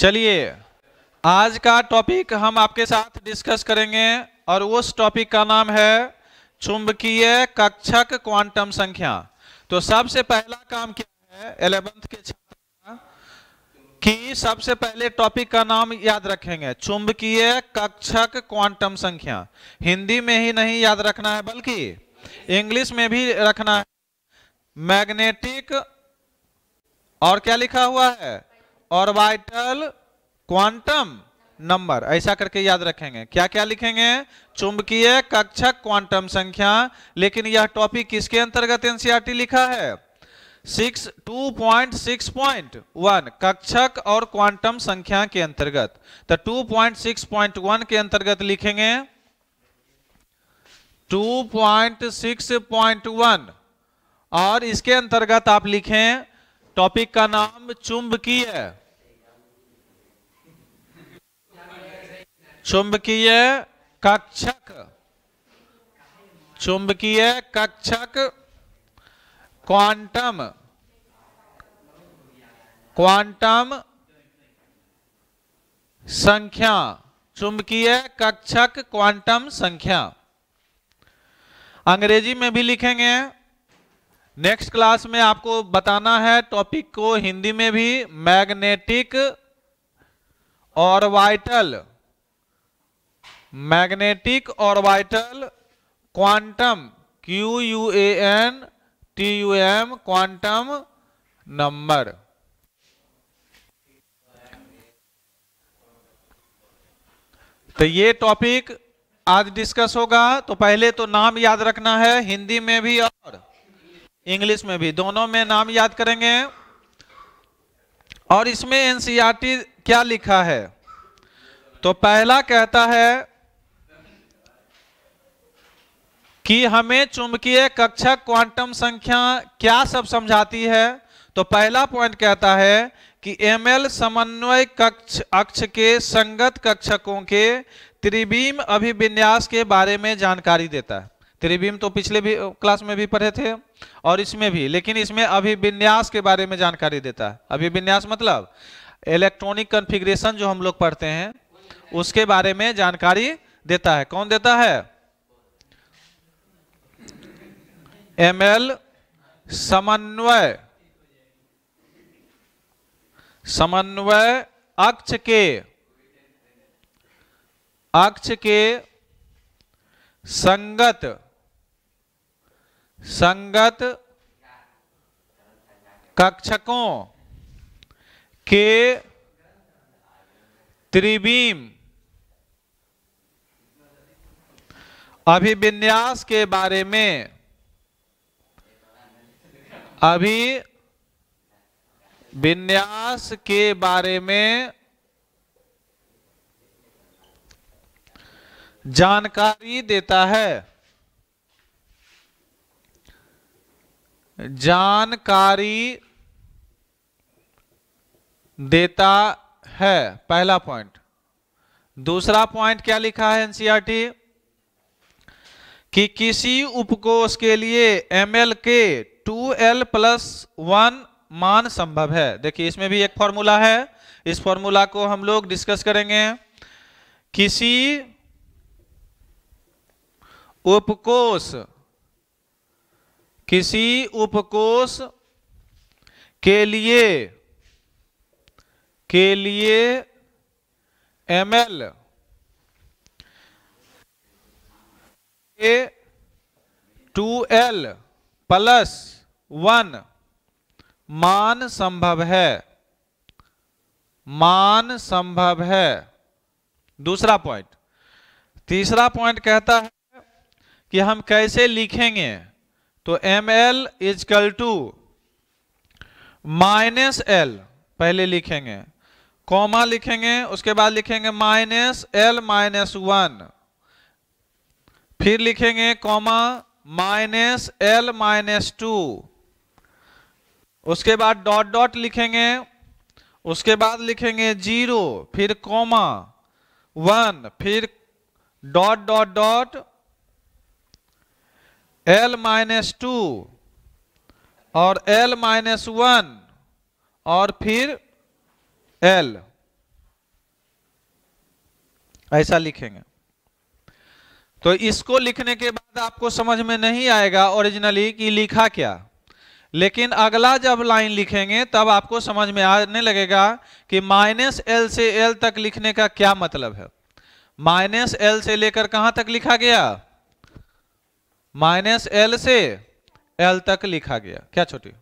चलिए आज का टॉपिक हम आपके साथ डिस्कस करेंगे और उस टॉपिक का नाम है चुंबकीय कक्षक क्वांटम संख्या तो सबसे पहला काम क्या है एलेवेंथ के छात्र कि सबसे पहले टॉपिक का नाम याद रखेंगे चुंबकीय कक्षक क्वांटम संख्या हिंदी में ही नहीं याद रखना है बल्कि इंग्लिश में भी रखना है मैग्नेटिक और क्या लिखा हुआ है ऑर्बिटल क्वांटम नंबर ऐसा करके याद रखेंगे क्या क्या लिखेंगे चुंबकीय कक्षक क्वांटम संख्या लेकिन यह टॉपिक किसके अंतर्गत एनसीआरटी e लिखा है six two point six point one कक्षक और क्वांटम संख्या के अंतर्गत तो two point six point one के अंतर्गत लिखेंगे two point six point one और इसके अंतर्गत आप लिखें टॉपिक का नाम चुंबकीय चुंबकीय कक्षक चुंबकीय कक्षक क्वांटम क्वांटम संख्या चुंबकीय कक्षक क्वांटम संख्या अंग्रेजी में भी लिखेंगे नेक्स्ट क्लास में आपको बताना है टॉपिक को हिंदी में भी मैग्नेटिक और वाइटल magnetic orbital quantum Q U N T U M quantum number तो ये टॉपिक आज डिस्कस होगा तो पहले तो नाम याद रखना है हिंदी में भी और इंग्लिश में भी दोनों में नाम याद करेंगे और इसमें एनसीईआरटी e क्या लिखा है तो पहला कहता है कि हमें चुंबकीय कक्षक क्वांटम संख्या क्या सब समझाती है तो पहला पॉइंट कहता है कि एम एल समन्वय कक्ष अक्ष के संगत कक्षकों के त्रिबीम अभिविन्यास के बारे में जानकारी देता है त्रिबीम तो पिछले भी क्लास में भी पढ़े थे और इसमें भी लेकिन इसमें अभिविन्यास के बारे में जानकारी देता है अभिविन्यास मतलब इलेक्ट्रॉनिक कन्फिग्रेशन जो हम लोग पढ़ते हैं उसके बारे में जानकारी देता है कौन देता है एमएल समन्वय समन्वय अक्ष के अक्ष के संगत संगत कक्षकों के त्रिवीम अभिविन्यास के बारे में अभी विन्यास के बारे में जानकारी देता है जानकारी देता है पहला पॉइंट दूसरा पॉइंट क्या लिखा है एनसीईआरटी e कि किसी उपकोष के लिए एमएल के टू एल प्लस वन मान संभव है देखिए इसमें भी एक फॉर्मूला है इस फॉर्मूला को हम लोग डिस्कस करेंगे किसी उपकोष किसी उपकोष के लिए के लिए M L A two L plus one मान संभव है मान संभव है दूसरा पॉइंट तीसरा पॉइंट कहता है कि हम कैसे लिखेंगे तो M L equal two minus L पहले लिखेंगे कॉमा लिखेंगे उसके बाद लिखेंगे माइनस एल माइनस वन फिर लिखेंगे comma minus L minus two उसके बाद डॉट डॉट लिखेंगे उसके बाद लिखेंगे जीरो फिर कॉमा वन फिर dot dot dot L minus two और एल माइनस वन और फिर एल ऐसा लिखेंगे तो इसको लिखने के बाद आपको समझ में नहीं आएगा ओरिजिनली कि लिखा क्या लेकिन अगला जब लाइन लिखेंगे तब आपको समझ में आने लगेगा कि माइनस एल से एल तक लिखने का क्या मतलब है माइनस एल से लेकर कहां तक लिखा गया माइनस एल से एल तक लिखा गया क्या छोटी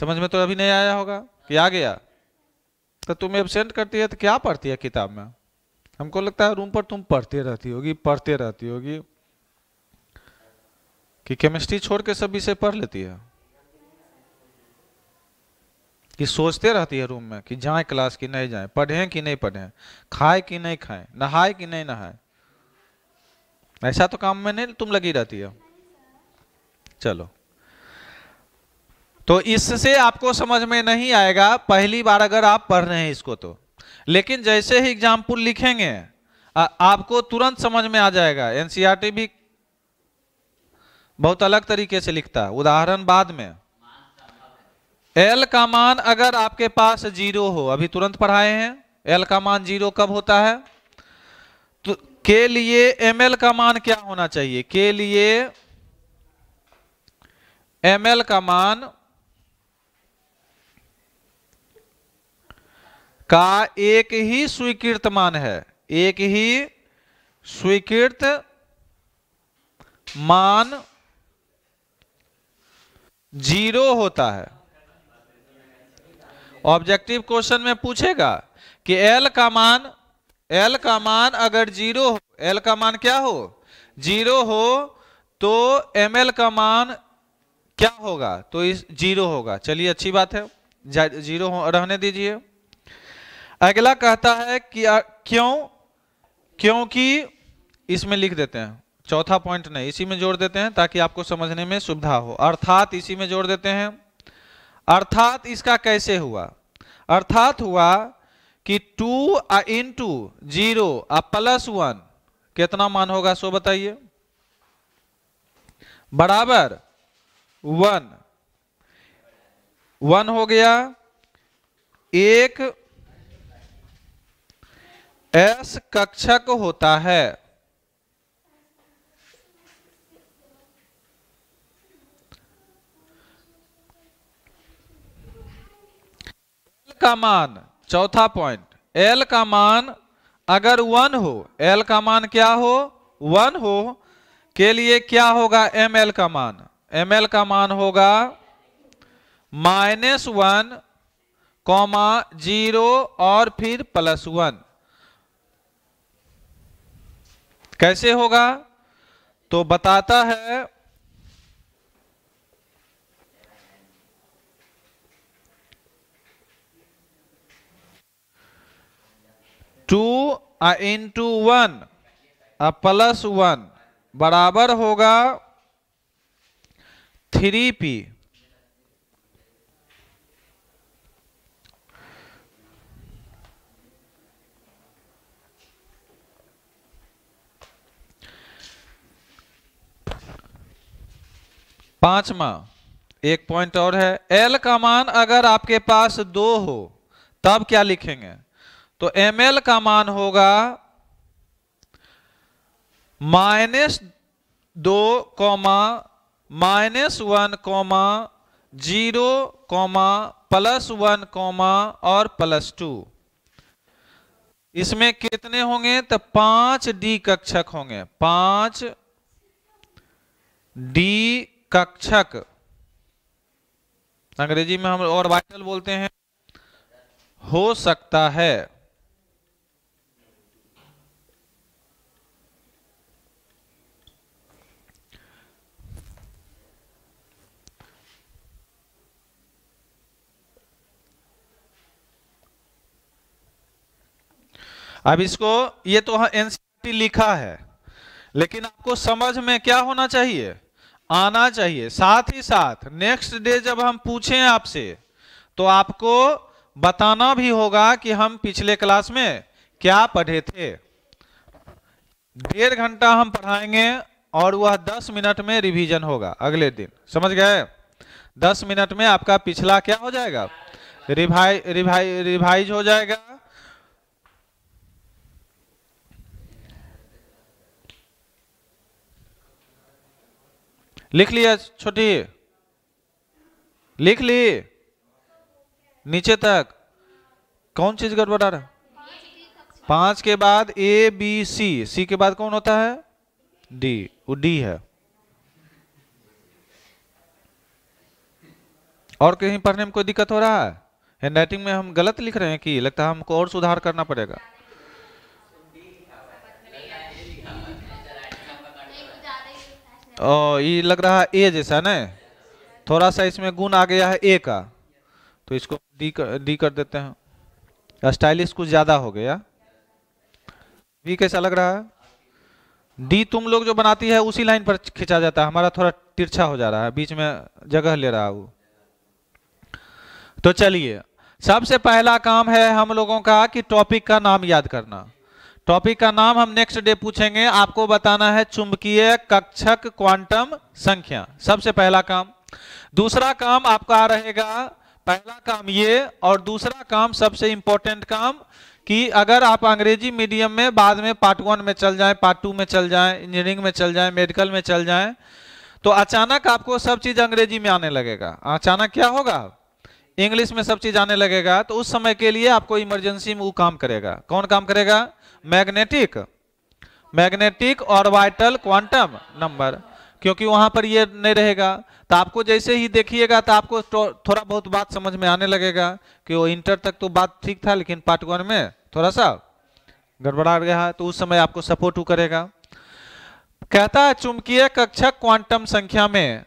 समझ में तो अभी नहीं आया होगा कि आ गया तो तुम एबसेंट करती है तो क्या पढ़ती है किताब में हमको लगता है रूम पर तुम पढ़ते रहती होगी पढ़ते रहती होगी कि केमिस्ट्री छोड़ के सब विषय पढ़ लेती है कि सोचते रहती है रूम में कि जाएं क्लास की नहीं जाएं पढ़ें कि नहीं पढ़ें खाएं कि नहीं खाएं नहाए कि नहीं नहाए ऐसा तो काम में नहीं तुम लगी रहती है चलो तो इससे आपको समझ में नहीं आएगा पहली बार अगर आप पढ़ रहे हैं इसको तो लेकिन जैसे ही एग्जाम्पल लिखेंगे आपको तुरंत समझ में आ जाएगा एनसीआरटी भी बहुत अलग तरीके से लिखता है उदाहरण बाद में एल का मान अगर आपके पास जीरो हो अभी तुरंत पढ़ाए हैं एल का मान जीरो कब होता है तो के लिए एम एल का मान क्या होना चाहिए के लिए एम एल का मान का एक ही स्वीकृत मान है एक ही स्वीकृत मान जीरो होता है ऑब्जेक्टिव क्वेश्चन में पूछेगा कि एल का मान एल का मान अगर जीरो हो एल का मान क्या हो जीरो हो तो एम एल का मान क्या होगा तो इस जीरो होगा चलिए अच्छी बात है जीरो रहने दीजिए अगला कहता है कि आ, क्यों क्योंकि इसमें लिख देते हैं चौथा पॉइंट नहीं इसी में जोड़ देते हैं ताकि आपको समझने में सुविधा हो अर्थात इसी में जोड़ देते हैं अर्थात इसका कैसे हुआ अर्थात हुआ कि टू आ इन टू जीरो आ प्लस वन कितना मान होगा सो बताइए बराबर वन वन हो गया एक एस कक्षक होता है का मान चौथा पॉइंट एल का मान अगर वन हो एल का मान क्या हो वन हो के लिए क्या होगा एम एल का मान एम एल का मान होगा माइनस वन कॉमा जीरो और फिर प्लस वन कैसे होगा तो बताता है two into one plus one बराबर होगा थ्री पी पांचवा एक पॉइंट और है एल का मान अगर आपके पास दो हो तब क्या लिखेंगे तो एम का मान होगा माइनस दो comma minus one comma zero comma plus one comma और प्लस टू इसमें कितने होंगे तो पांच डी कक्षक होंगे पांच डी कक्षक अंग्रेजी में हम और वाइटल बोलते हैं हो सकता है अब इसको ये तो एनसीटी e लिखा है लेकिन आपको समझ में क्या होना चाहिए आना चाहिए साथ ही साथ नेक्स्ट डे जब हम पूछें आपसे तो आपको बताना भी होगा कि हम पिछले क्लास में क्या पढ़े थे डेढ़ घंटा हम पढ़ाएंगे और वह दस मिनट में रिवीजन होगा अगले दिन समझ गए दस मिनट में आपका पिछला क्या हो जाएगा रिवाइज रिवाइज हो जाएगा लिख लिया छोटी लिख ली नीचे तक कौन चीज गड़बड़ा रहा पांच के बाद ए बी सी सी के बाद कौन होता है डी वो डी है और कहीं पढ़ने में कोई दिक्कत हो रहा है हैंड में हम गलत लिख रहे हैं कि लगता है हमको और सुधार करना पड़ेगा ओ ये लग रहा है ए जैसा न थोड़ा सा इसमें गुण आ गया है ए का तो इसको डी कर डी कर देते हैं स्टाइलिश कुछ ज़्यादा हो गया बी कैसा लग रहा है डी तुम लोग जो बनाती है उसी लाइन पर खिंचा जाता है हमारा थोड़ा तिरछा हो जा रहा है बीच में जगह ले रहा है वो तो चलिए सबसे पहला काम है हम लोगों का कि टॉपिक का नाम याद करना टॉपिक का नाम हम नेक्स्ट डे पूछेंगे आपको बताना है चुंबकीय कक्षक क्वांटम संख्या सबसे पहला काम दूसरा काम आपका रहेगा पहला काम ये और दूसरा काम सबसे इंपॉर्टेंट काम कि अगर आप अंग्रेजी मीडियम में बाद में पार्ट वन में चल जाएं पार्ट टू में चल जाएं इंजीनियरिंग में चल जाएं मेडिकल में चल जाएं तो अचानक आपको सब चीज अंग्रेजी में आने लगेगा अचानक क्या होगा इंग्लिश में सब चीज आने लगेगा तो उस समय के लिए आपको इमरजेंसी में वो काम करेगा कौन काम करेगा magnetic magnetic orbital quantum number क्योंकि वहां पर ये नहीं रहेगा तो आपको जैसे ही देखिएगा तो आपको तो थोड़ा बहुत बात समझ में आने लगेगा कि वो इंटर तक तो बात ठीक था लेकिन पार्ट वन में थोड़ा सा गड़बड़ा गया तो उस समय आपको सपोर्ट करेगा कहता है चुंबकीय कक्षक क्वांटम संख्या में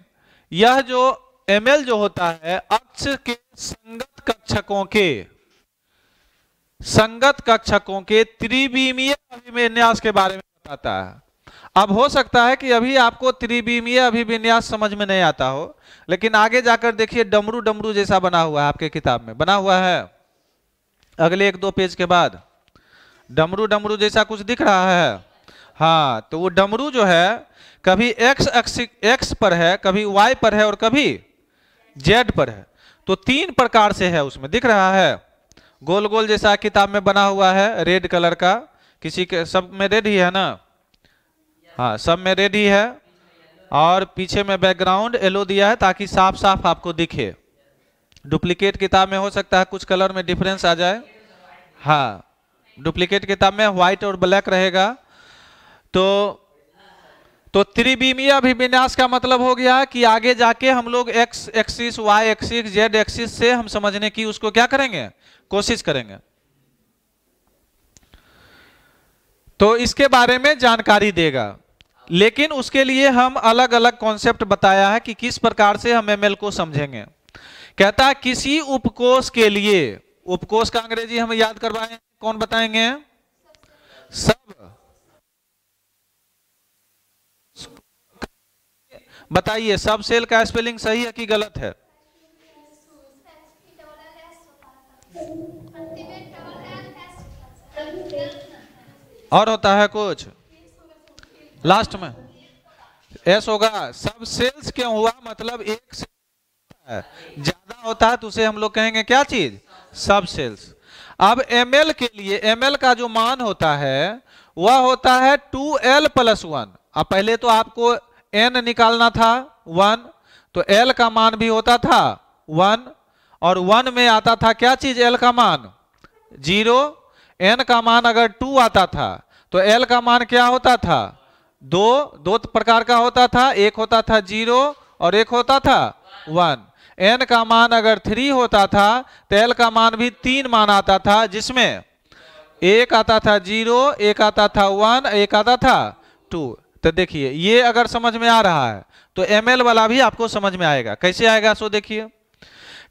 यह जो एम जो होता है अक्ष के संगत कक्षकों के संगत कक्षकों के त्रिविमीय अभिविन्यास के बारे में बताता है अब हो सकता है कि अभी आपको त्रिविमीय अभिविन्यास समझ में नहीं आता हो लेकिन आगे जाकर देखिए डमरू डमरू जैसा बना हुआ है आपके किताब में बना हुआ है अगले एक दो पेज के बाद डमरू डमरू जैसा कुछ दिख रहा है हाँ तो वो डमरू जो है कभी एक्स एक्स एक्स पर है कभी वाई पर है और कभी जेड पर है तो तीन प्रकार से है उसमें दिख रहा है गोल गोल जैसा किताब में बना हुआ है रेड कलर का किसी के सब में रेड ही है ना हाँ सब में रेड ही है और पीछे में बैकग्राउंड येलो दिया है ताकि साफ साफ आपको दिखे डुप्लीकेट किताब में हो सकता है कुछ कलर में डिफरेंस आ जाए हाँ डुप्लीकेट किताब में व्हाइट और ब्लैक रहेगा तो तो त्रिविमीय अभिविन्यास का मतलब हो गया कि आगे जाके हम लोग X axis Y axis Z axis से हम समझने की उसको क्या करेंगे कोशिश करेंगे तो इसके बारे में जानकारी देगा लेकिन उसके लिए हम अलग अलग कॉन्सेप्ट बताया है कि किस प्रकार से हम एमएल को समझेंगे कहता है किसी उपकोष के लिए उपकोष का अंग्रेजी हम याद करवाएं कौन बताएंगे सब बताइए सब सेल का स्पेलिंग सही है कि गलत है और होता है कुछ लास्ट में एस होगा सब सेल्स क्यों हुआ मतलब एक से ज्यादा होता है तो उसे हम लोग कहेंगे क्या चीज सब सेल्स अब एम के लिए एम का जो मान होता है वह होता है टू एल प्लस वन अब पहले तो आपको एन निकालना था वन तो एल का मान भी होता था वन और वन में आता था क्या चीज एल का मान जीरो एन का मान अगर टू आता था तो एल का मान क्या होता था दो दो प्रकार का होता था एक होता था जीरो और एक होता था वन एन का मान अगर थ्री होता था तो एल का मान भी तीन मान आता था जिसमें एक आता था जीरो एक आता था वन एक आता था टू तो देखिए ये अगर समझ में आ रहा है तो एम वाला भी आपको समझ में आएगा कैसे आएगा सो देखिए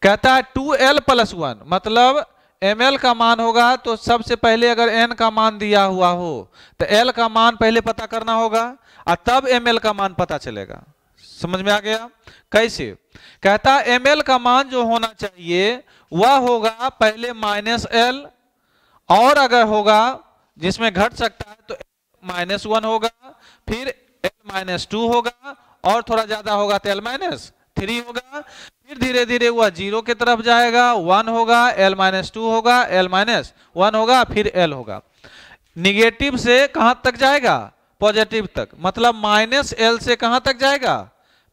कहता है टू एल प्लस वन मतलब एम का मान होगा तो सबसे पहले अगर एन का मान दिया हुआ हो तो एल का मान पहले पता करना होगा और तब एम का मान पता चलेगा समझ में आ गया कैसे कहता है एम का मान जो होना चाहिए वह होगा पहले माइनस एल और अगर होगा जिसमें घट सकता है तो माइनस वन होगा फिर एल माइनस टू होगा और थोड़ा ज्यादा होगा तो एल माइनस थ्री होगा फिर धीरे धीरे वह जीरो की तरफ जाएगा वन होगा एल माइनस टू होगा एल माइनस वन होगा फिर एल होगा निगेटिव से कहां तक जाएगा पॉजिटिव तक मतलब माइनस एल से कहां तक जाएगा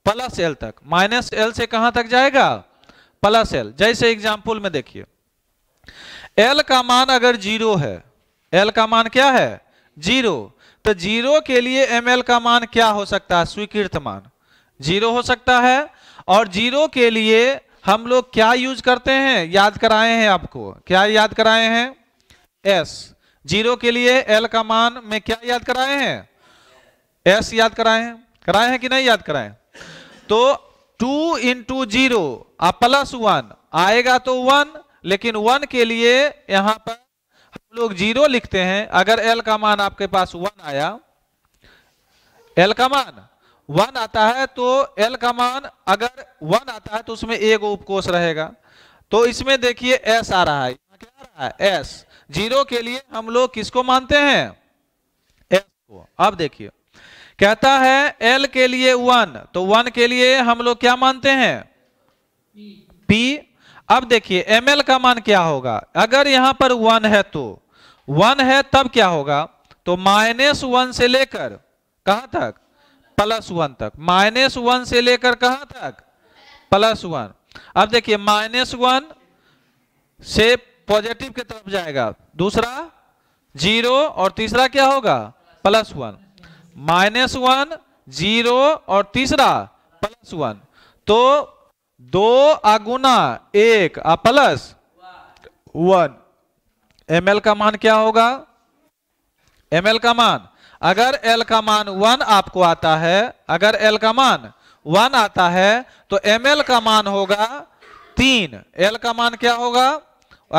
प्लस एल तक माइनस एल से कहां तक जाएगा प्लस एल जैसे एग्जाम्पल में देखिए एल का मान अगर जीरो है एल का मान क्या है जीरो तो जीरो के लिए एम का मान क्या हो सकता है स्वीकृत मान जीरो हो सकता है और जीरो के लिए हम लोग क्या यूज करते हैं याद कराए हैं आपको क्या याद कराए हैं एस जीरो के लिए एल का मान में क्या याद कराए हैं एस याद कराए हैं कराए हैं कि नहीं याद कराए तो two into zero plus one आएगा तो वन लेकिन वन के लिए यहां पर हम लोग जीरो लिखते हैं अगर एल का मान आपके पास वन आया एल का मान वन आता है तो एल का मान अगर वन आता है तो उसमें एक उपकोष रहेगा तो इसमें देखिए एस आ रहा है क्या आ रहा है एस जीरो के लिए हम लोग किसको मानते हैं एस को अब देखिए कहता है एल के लिए वन तो वन के लिए हम लोग क्या मानते हैं पी अब देखिए एम का मान क्या होगा अगर यहां पर वन है तो वन है तब क्या होगा तो माइनस वन से लेकर कहा तक प्लस वन तक माइनस वन से लेकर कहा तक प्लस वन अब देखिए माइनस वन से पॉजिटिव की तरफ जाएगा दूसरा जीरो और तीसरा क्या होगा plus one minus one zero और तीसरा प्लस वन तो दो अगुना एक आ प्लस वन एम एल का मान क्या होगा एम एल का मान अगर एल का मान वन आपको आता है अगर एल का मान वन आता है तो एम एल का मान होगा तीन एल का मान क्या होगा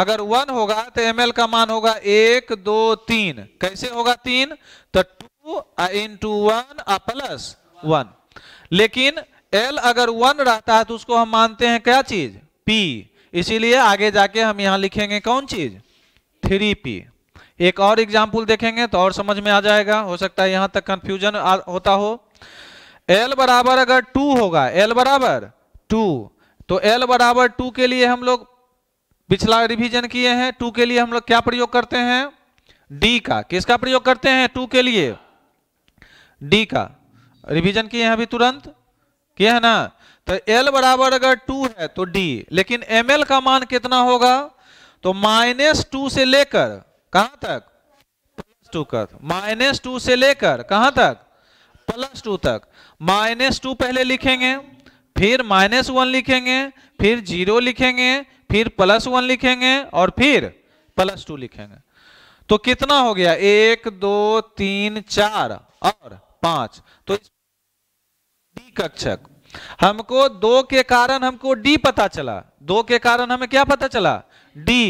अगर वन होगा तो एम एल का मान होगा एक दो तीन कैसे होगा तीन तो two into one plus one लेकिन एल अगर वन रहता है तो उसको हम मानते हैं क्या चीज पी इसीलिए आगे जाके हम यहां लिखेंगे कौन चीज थ्री पी एक और एग्जाम्पल देखेंगे तो और समझ में आ जाएगा हो सकता है यहां तक कंफ्यूजन होता हो एल बराबर अगर टू होगा एल बराबर टू तो एल बराबर टू के लिए हम लोग पिछला रिवीजन किए हैं टू के लिए हम लोग क्या प्रयोग करते हैं डी का किसका प्रयोग करते हैं टू के लिए डी का रिवीजन किए हैं अभी तुरंत किया है ना तो L बराबर अगर टू है तो D लेकिन ML का मान कितना होगा तो माइनस टू से लेकर कहां तक प्लस टू तक माइनस टू से लेकर कहां तक प्लस टू तक माइनस टू पहले लिखेंगे फिर माइनस वन लिखेंगे फिर जीरो लिखेंगे फिर प्लस वन लिखेंगे और फिर प्लस टू लिखेंगे तो कितना हो गया एक दो तीन चार और पांच तो इस कक्षक हमको दो के कारण हमको डी पता चला दो के कारण हमें क्या पता चला डी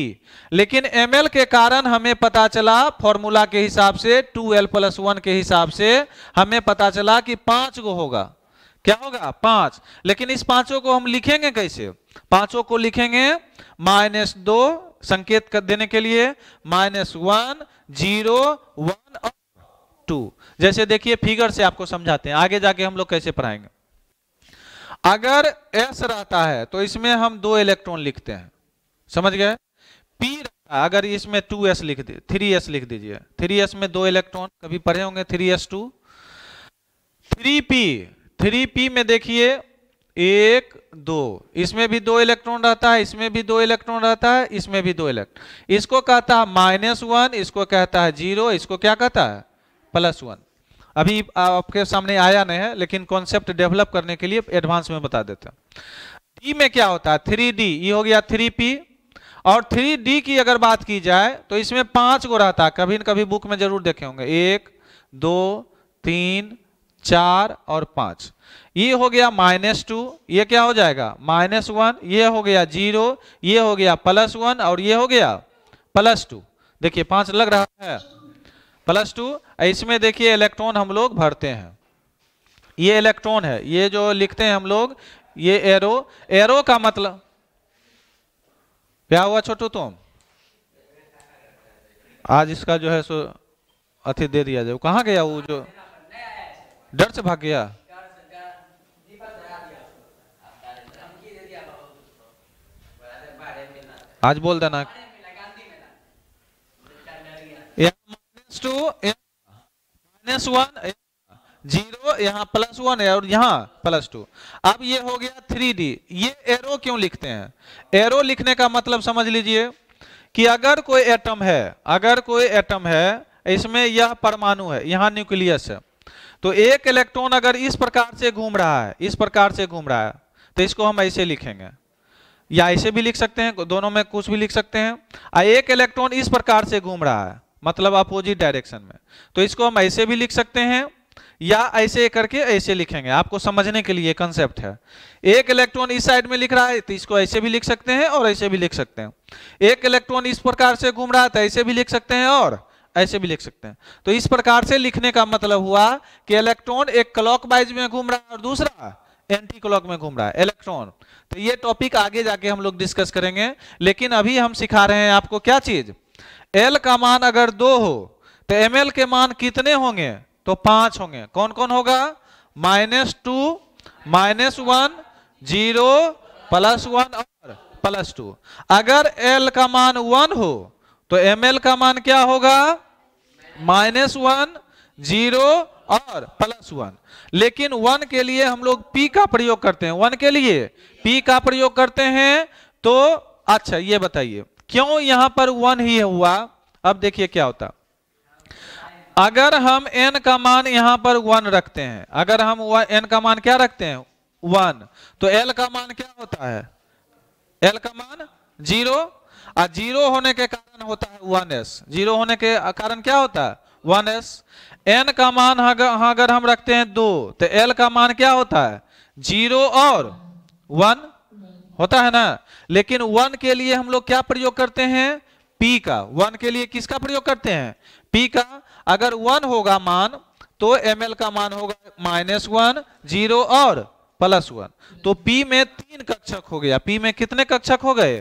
लेकिन एम के कारण हमें पता चला फॉर्मूला के हिसाब से टू एल प्लस वन के हिसाब से हमें पता चला कि पांच गो होगा क्या होगा पांच लेकिन इस पांचों को हम लिखेंगे कैसे पांचों को लिखेंगे माइनस दो संकेत देने के लिए माइनस वन जीरो वन और टू जैसे देखिए फिगर से आपको समझाते हैं आगे जाके हम लोग कैसे पढ़ाएंगे अगर एस रहता है तो इसमें हम दो इलेक्ट्रॉन लिखते हैं समझ गए पी रहता अगर इसमें टू एस लिख दे थ्री एस लिख दीजिए थ्री एस में दो इलेक्ट्रॉन कभी पढ़े होंगे three S two three P three P में देखिए एक दो इसमें भी दो इलेक्ट्रॉन रहता है इसमें भी दो इलेक्ट्रॉन रहता है इसमें भी दो इलेक्ट्रॉन इसको कहता है माइनस वन इसको कहता है जीरो इसको क्या कहता है प्लस वन अभी आपके सामने आया नहीं है लेकिन कॉन्सेप्ट डेवलप करने के लिए एडवांस में बता देते हैं डी में क्या होता है थ्री डी ये हो गया थ्री पी और थ्री डी की अगर बात की जाए तो इसमें पांच गो रहता है कभी न कभी बुक में जरूर देखे होंगे एक दो तीन चार और पांच ये हो गया माइनस टू ये क्या हो जाएगा माइनस वन ये हो गया जीरो ये हो गया प्लस वन और ये हो गया प्लस टू देखिए पांच लग रहा है प्लस टू इसमें देखिए इलेक्ट्रॉन हम लोग भरते हैं ये इलेक्ट्रॉन है ये जो लिखते हैं हम लोग ये एरो एरो का मतलब क्या हुआ छोटू तुम आज इसका जो है सो अथी दे दिया जाए कहाँ गया वो जो डर से भाग गया आज बोल देना टू माइनस वन जीरो यहां प्लस वन है और यहाँ प्लस टू अब ये हो गया थ्री डी ये एरो क्यों लिखते हैं एरो लिखने का मतलब समझ लीजिए कि अगर कोई एटम है अगर कोई एटम है इसमें यह परमाणु है यहाँ न्यूक्लियस है तो एक इलेक्ट्रॉन अगर इस प्रकार से घूम रहा है इस प्रकार से घूम रहा है तो इसको हम ऐसे लिखेंगे या ऐसे भी लिख सकते हैं दोनों में कुछ भी लिख सकते हैं एक इलेक्ट्रॉन इस प्रकार से घूम रहा है मतलब अपोजिट डायरेक्शन में तो इसको हम ऐसे भी लिख सकते हैं या ऐसे करके ऐसे लिखेंगे आपको समझने के लिए कंसेप्ट है एक इलेक्ट्रॉन इस साइड में लिख रहा है तो इसको ऐसे भी लिख सकते हैं और ऐसे भी लिख सकते हैं एक इलेक्ट्रॉन इस प्रकार से घूम रहा है तो ऐसे भी लिख सकते हैं और ऐसे भी लिख सकते हैं तो इस प्रकार से लिखने का मतलब हुआ कि इलेक्ट्रॉन एक क्लॉक में घूम रहा है और दूसरा एंटी क्लॉक में घूम रहा है इलेक्ट्रॉन तो ये टॉपिक आगे जाके हम लोग डिस्कस करेंगे लेकिन अभी हम सिखा रहे हैं आपको क्या चीज एल का मान अगर दो हो तो एम एल के मान कितने होंगे तो पांच होंगे कौन कौन होगा minus two minus one zero plus one और प्लस टू अगर एल का मान वन हो तो एम एल का मान क्या होगा माइनस वन जीरो और प्लस वन लेकिन वन के लिए हम लोग पी का प्रयोग करते हैं वन के लिए पी का प्रयोग करते हैं तो अच्छा ये बताइए क्यों यहां पर वन ही हुआ अब देखिए क्या होता अगर हम एन का मान यहां पर वन रखते हैं अगर हम एन का मान क्या रखते हैं वन तो एल का मान क्या होता है एल का मान जीरो और जीरो होने के कारण होता है वन एस जीरो होने के कारण क्या होता है वन एस एन का मान अगर हम रखते हैं दो तो एल का मान क्या होता है जीरो और वन होता है ना लेकिन वन के लिए हम लोग क्या प्रयोग करते हैं पी का वन के लिए किसका प्रयोग करते हैं पी का अगर वन होगा मान तो एम का मान होगा माइनस वन जीरो और प्लस वन तो पी में तीन कक्षक हो गया पी में कितने कक्षक हो गए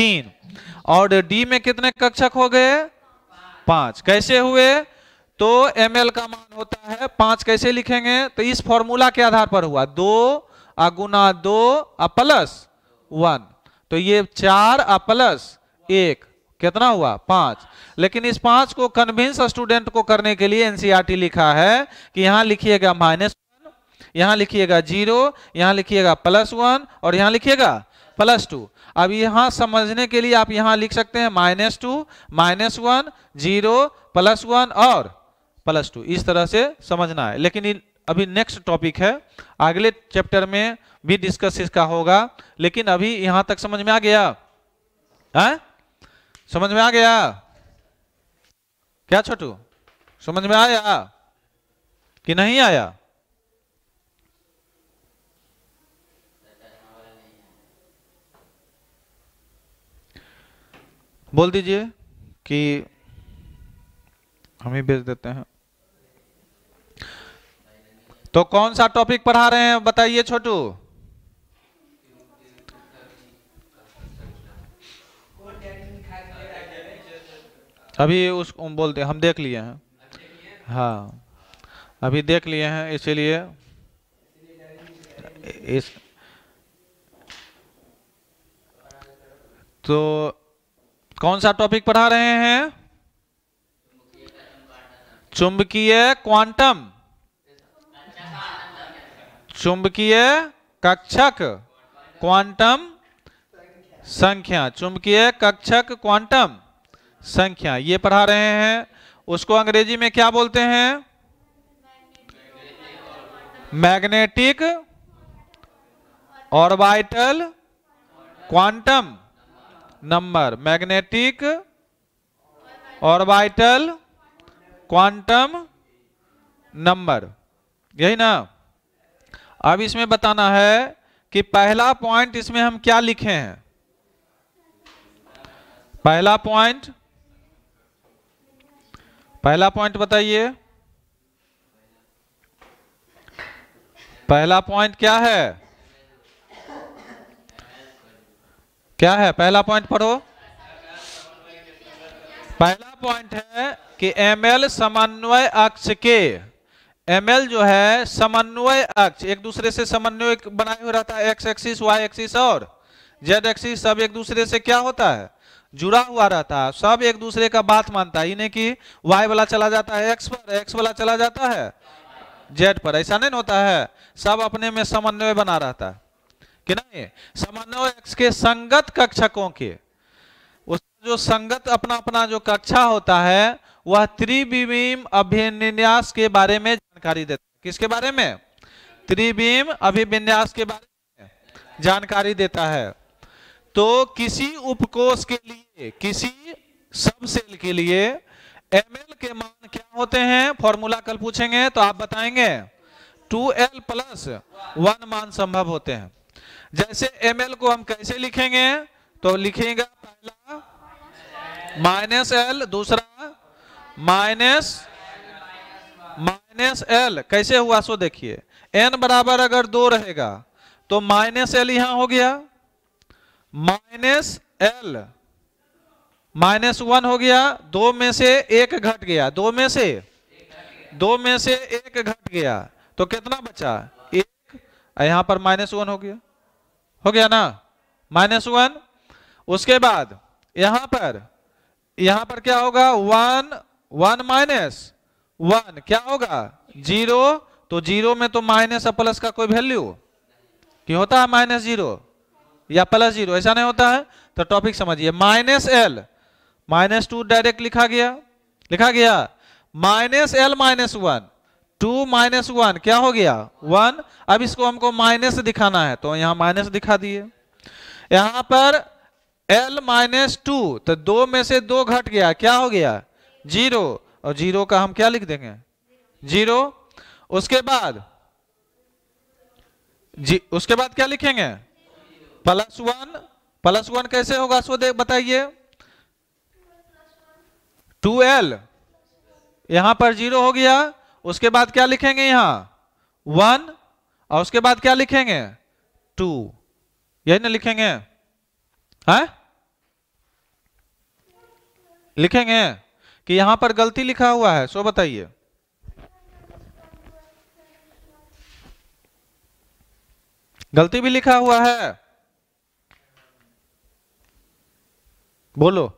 तीन और डी में कितने कक्षक हो गए पांच कैसे हुए तो एम का मान होता है पांच कैसे लिखेंगे तो इस फॉर्मूला के आधार पर हुआ दो अगुना दो प्लस वन तो ये चार और प्लस एक कितना हुआ पांच लेकिन इस पांच को कन्विंस स्टूडेंट को करने के लिए एनसीईआरटी e लिखा है कि यहां लिखिएगा माइनस वन यहां लिखिएगा जीरो यहां लिखिएगा प्लस वन और यहां लिखिएगा प्लस टू अब यहां समझने के लिए आप यहां लिख सकते हैं minus two minus one zero plus one और प्लस टू इस तरह से समझना है लेकिन अभी नेक्स्ट टॉपिक है अगले चैप्टर में भी डिस्कस इसका होगा लेकिन अभी यहां तक समझ में आ गया है हाँ? समझ में आ गया क्या छोटू समझ में आया कि नहीं आया बोल दीजिए कि हम ही भेज देते हैं तो कौन सा टॉपिक पढ़ा रहे हैं बताइए छोटू अभी उस बोलते हम देख लिए हैं हाँ अभी देख लिए हैं इसीलिए इस तो कौन सा टॉपिक पढ़ा रहे हैं चुंबकीय क्वांटम चुंबकीय कक्षक क्वांटम संख्या चुंबकीय कक्षक क्वांटम संख्या ये पढ़ा रहे हैं उसको अंग्रेजी में क्या बोलते हैं magnetic orbital quantum number magnetic orbital quantum number यही ना अब इसमें बताना है कि पहला पॉइंट इसमें हम क्या लिखे हैं पहला पॉइंट पहला पॉइंट बताइए पहला पॉइंट क्या है क्या है पहला पॉइंट पढ़ो पहला पॉइंट है कि एमएल समन्वय अक्ष के एम जो है समन्वय अक्ष एक दूसरे से समन्वय बनाए हुए रहता है एक्स एक्सिस वाई एक्सिस और जेड एक्सिस सब एक दूसरे से क्या होता है जुड़ा हुआ रहता है सब एक दूसरे का बात मानता है इन्हें कि वाई वाला चला जाता है एक्स पर एक्स वाला चला जाता है जेड पर ऐसा नहीं होता है सब अपने में समन्वय बना रहता है कि नहीं समन्वय एक्स के संगत कक्षकों के उस जो संगत अपना अपना जो कक्षा होता है वह त्रिविम अभिन्यास के बारे में जानकारी देता है किसके बारे में त्रिबीम अभिविन्यास के बारे में जानकारी देता है तो किसी उपकोष के लिए किसी सब सेल के लिए एम के मान क्या होते हैं फॉर्मूला कल पूछेंगे तो आप बताएंगे 2l प्लस वन मान संभव होते हैं जैसे एम को हम कैसे लिखेंगे तो लिखेगा पहला माइनस एल दूसरा माइनस माइनस एल कैसे हुआ सो देखिए एन बराबर अगर दो रहेगा तो माइनस एल यहां हो गया माइनस एल माइनस वन हो गया दो में से एक घट गया दो में से दो में से एक घट गया तो कितना बचा एक यहां पर माइनस वन हो गया हो गया ना माइनस वन उसके बाद यहां पर यहां पर क्या होगा वन वन माइनस वन क्या होगा जीरो तो जीरो में तो माइनस और प्लस का कोई वैल्यू क्यों होता है माइनस जीरो या प्लस जीरो ऐसा नहीं होता है तो टॉपिक समझिए minus L minus two direct लिखा गया लिखा गया minus L minus one two minus one क्या हो गया वन अब इसको हमको माइनस दिखाना है तो यहां माइनस दिखा दिए यहां पर एल माइनस टू तो दो में से दो घट गया क्या हो गया जीरो और जीरो का हम क्या लिख देंगे जीरो उसके बाद जी उसके बाद क्या लिखेंगे प्लस वन प्लस वन कैसे होगा सो देख बताइए टू एल यहां पर जीरो हो गया उसके बाद क्या लिखेंगे यहां वन और उसके बाद क्या लिखेंगे टू यही ना लिखेंगे है हाँ? लिखेंगे कि यहां पर गलती लिखा हुआ है सो बताइए गलती भी लिखा हुआ है बोलो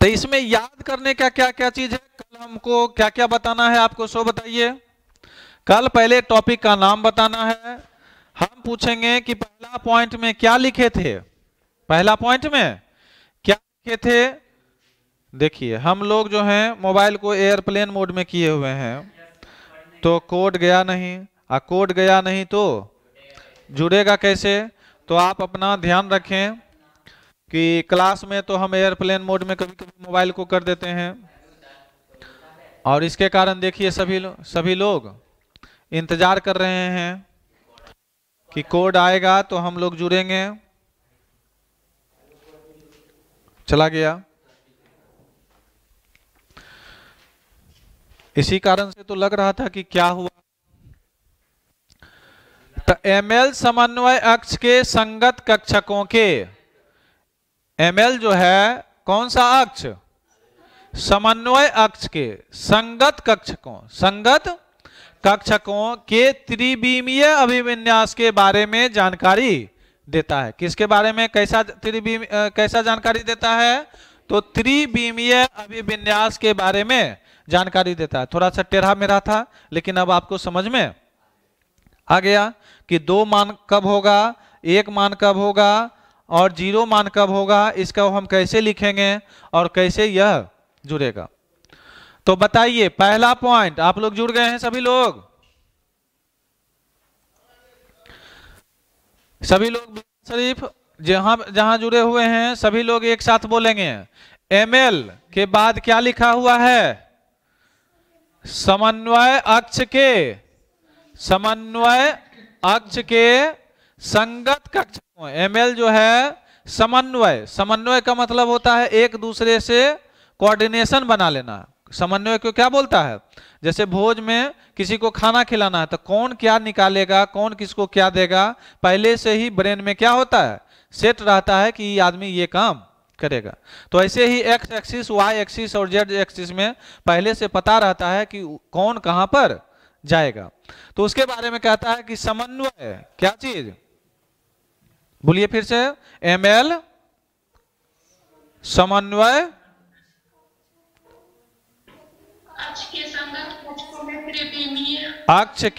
तो इसमें याद करने का क्या क्या चीज है कल हमको क्या क्या बताना है आपको सो बताइए कल पहले टॉपिक का नाम बताना है हम पूछेंगे कि पहला पॉइंट में क्या लिखे थे पहला पॉइंट में क्या लिखे थे देखिए हम लोग जो हैं मोबाइल को एयरप्लेन मोड में किए हुए हैं तो कोड गया नहीं आ कोड गया नहीं तो जुड़ेगा कैसे तो आप अपना ध्यान रखें कि क्लास में तो हम एयरप्लेन मोड में कभी कभी मोबाइल को कर देते हैं और इसके कारण देखिए सभी लो, सभी लोग इंतज़ार कर रहे हैं कि कोड आएगा तो हम लोग जुड़ेंगे चला गया इसी कारण से तो लग रहा था कि क्या हुआ तो एमएल समन्वय अक्ष के संगत कक्षकों के एमएल जो है कौन सा अक्ष समन्वय अक्ष के संगत कक्षकों संगत कक्षकों के त्रिबीमीय अभिविन्यास के बारे में जानकारी देता है किसके बारे में कैसा त्रिविम कैसा जानकारी देता है तो त्रिबीमीय अभिविन्यास के बारे में जानकारी देता है थोड़ा सा टेढ़ा मेरा था लेकिन अब आपको समझ में आ गया कि दो मान कब होगा एक मान कब होगा और जीरो मान कब होगा इसका हम कैसे लिखेंगे और कैसे यह जुड़ेगा तो बताइए पहला पॉइंट आप लोग जुड़ गए हैं सभी लोग सभी लोग शरीफ जहां जहां जुड़े हुए हैं सभी लोग एक साथ बोलेंगे एमएल के बाद क्या लिखा हुआ है समन्वय अक्ष के समन्वय अक्ष के संगत कक्ष एमएल जो है समन्वय समन्वय का मतलब होता है एक दूसरे से कोऑर्डिनेशन बना लेना समन्वय को क्या बोलता है जैसे भोज में किसी को खाना खिलाना है तो कौन क्या निकालेगा कौन किसको क्या देगा पहले से ही ब्रेन में क्या होता है सेट रहता है कि आदमी ये काम करेगा तो ऐसे ही एक्स एक्सिस वाई एक्सिस और जेड एक्सिस में पहले से पता रहता है कि कौन कहां पर जाएगा तो उसके बारे में कहता है कि समन्वय क्या चीज बोलिए फिर से एम एल समन्वय अक्ष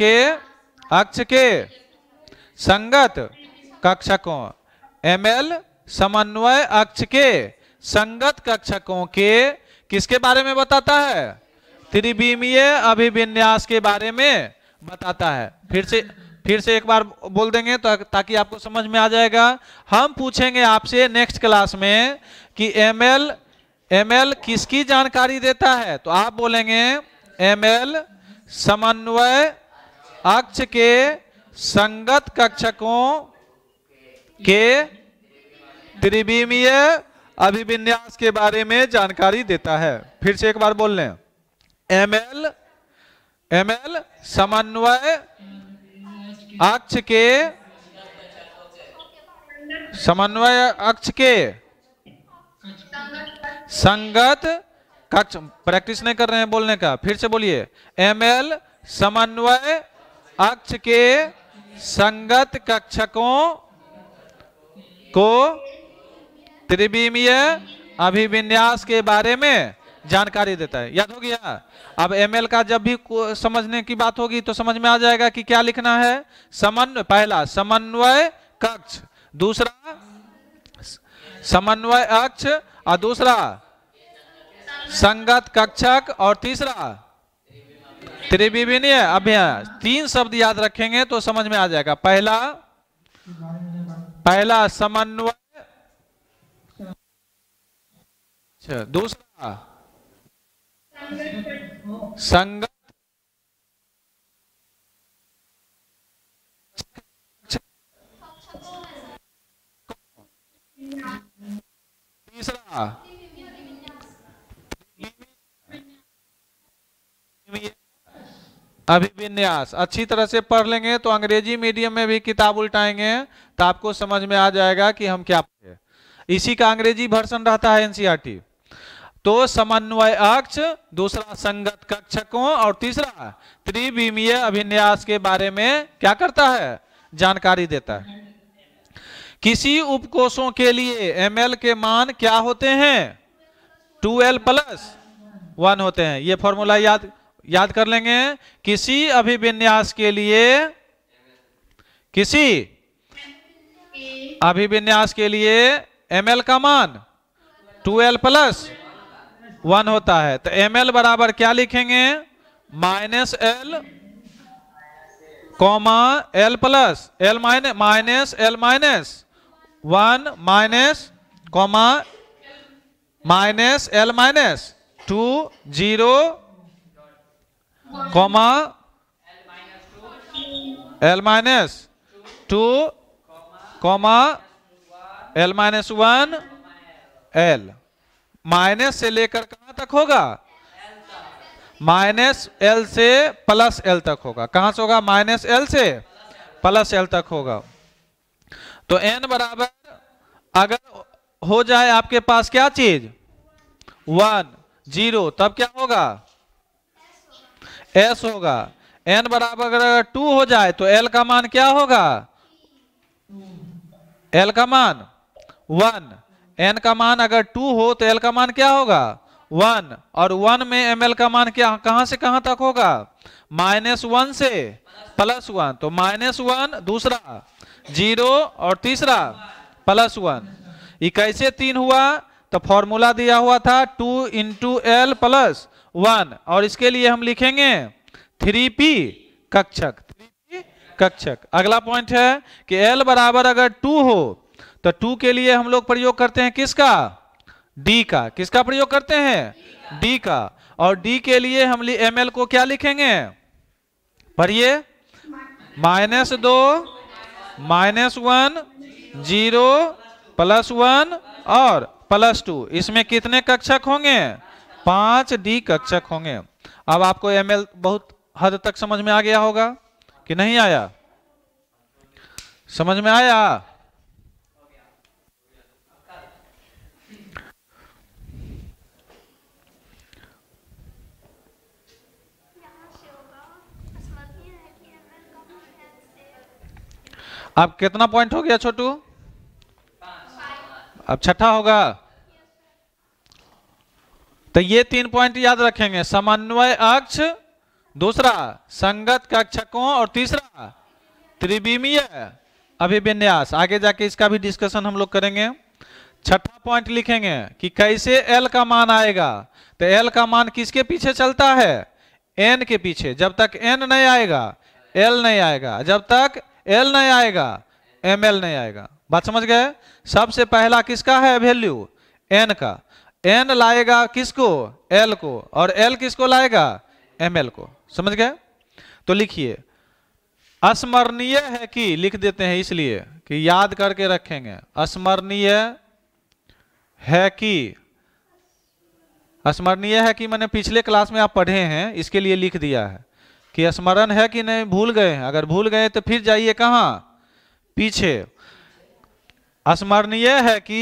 के अक्ष के संगत कक्षकों एम एल समन्वय अक्ष के संगत कक्षकों के किसके बारे में बताता है त्रिविमीय अभिविन्यास के बारे में बताता है फिर से फिर से एक बार बोल देंगे तो ताकि आपको समझ में आ जाएगा हम पूछेंगे आपसे नेक्स्ट क्लास में कि एम एल एमएल किसकी जानकारी देता है तो आप बोलेंगे एमएल समन्वय अक्ष के संगत कक्षकों के त्रिविमीय अभिविन्यास के बारे में जानकारी देता है फिर से एक बार बोल लें एमएल एमएल समन्वय अक्ष के समन्वय अक्ष के संगत कक्ष प्रैक्टिस नहीं कर रहे हैं बोलने का फिर से बोलिए एम एल समन्वय अक्ष के संगत कक्षकों को त्रिविमीय अभिविन्यास के बारे में जानकारी देता है याद हो गया अब एमएल का जब भी समझने की बात होगी तो समझ में आ जाएगा कि क्या लिखना है समन्वय पहला समन्वय कक्ष दूसरा समन्वय अक्ष और दूसरा संगत कक्षक और तीसरा त्रिविविनीय अभ्यास तीन शब्द याद रखेंगे तो समझ में आ जाएगा पहला पहला समन्वय अच्छा, दूसरा संगत Yeah. तीसरा अभिविन्यास अच्छी तरह से पढ़ लेंगे तो अंग्रेजी मीडियम में भी किताब उल्टाएंगे तो आपको समझ में आ जाएगा कि हम क्या पढ़े इसी का अंग्रेजी भर्सन रहता है एनसीईआरटी e तो समन्वय अक्ष दूसरा संगत कक्षकों और तीसरा त्रिविमीय अभिन्यास के बारे में क्या करता है जानकारी देता है किसी उपकोषों के लिए एम के मान क्या होते हैं 2l प्लस वन होते हैं ये फॉर्मूला याद याद कर लेंगे किसी अभिविन्यास के लिए किसी अभिविन्यास के लिए एम का मान 2l प्लस वन होता है तो एम बराबर क्या लिखेंगे minus L comma L plus L minus minus L minus one minus comma minus L minus two zero comma L minus two comma L minus one L minus से लेकर कहां तक होगा माइनस एल से plus L तक होगा कहां से होगा माइनस एल से प्लस एल तक होगा तो एन बराबर अगर हो जाए आपके पास क्या चीज वन जीरो तब क्या होगा एस होगा एन बराबर अगर टू हो जाए तो एल का मान क्या होगा एल का मान वन एन का मान अगर टू हो तो एल का मान क्या होगा वन और वन में एम एल का मान क्या कहां से कहां तक होगा माइनस वन से प्लस वन तो माइनस वन दूसरा जीरो और तीसरा प्लस वन ये कैसे तीन हुआ तो फॉर्मूला दिया हुआ था two into L plus one और इसके लिए हम लिखेंगे थ्री पी कक्षक थ्री पी कक्षक अगला पॉइंट है कि एल बराबर अगर टू हो तो टू के लिए हम लोग प्रयोग करते हैं किसका डी का किसका प्रयोग करते हैं डी का और डी के लिए हम एम एल को क्या लिखेंगे पढ़िए माइनस दो minus one zero plus one और प्लस टू इसमें कितने कक्षक होंगे पांच डी कक्षक होंगे अब आपको एम बहुत हद तक समझ में आ गया होगा कि नहीं आया समझ में आया अब कितना पॉइंट हो गया छोटू अब छठा होगा तो ये तीन पॉइंट याद रखेंगे समन्वय अक्ष दूसरा संगत कक्षकों और तीसरा त्रिविमीय अभिविन्यास आगे जाके इसका भी डिस्कशन हम लोग करेंगे छठा पॉइंट लिखेंगे कि कैसे एल का मान आएगा तो एल का मान किसके पीछे चलता है एन के पीछे जब तक एन नहीं आएगा एल नहीं आएगा जब तक एल नहीं आएगा एम एल नहीं आएगा बात समझ गए सबसे पहला किसका है वैल्यू एन का एन लाएगा किसको एल को और एल किसको लाएगा एम एल को समझ गए तो लिखिए स्मरणीय है कि लिख देते हैं इसलिए कि याद करके रखेंगे स्मरणीय है कि स्मरणीय है कि मैंने पिछले क्लास में आप पढ़े हैं इसके लिए लिख दिया है कि स्मरण है कि नहीं भूल गए अगर भूल गए तो फिर जाइए कहाँ पीछे स्मरणीय है कि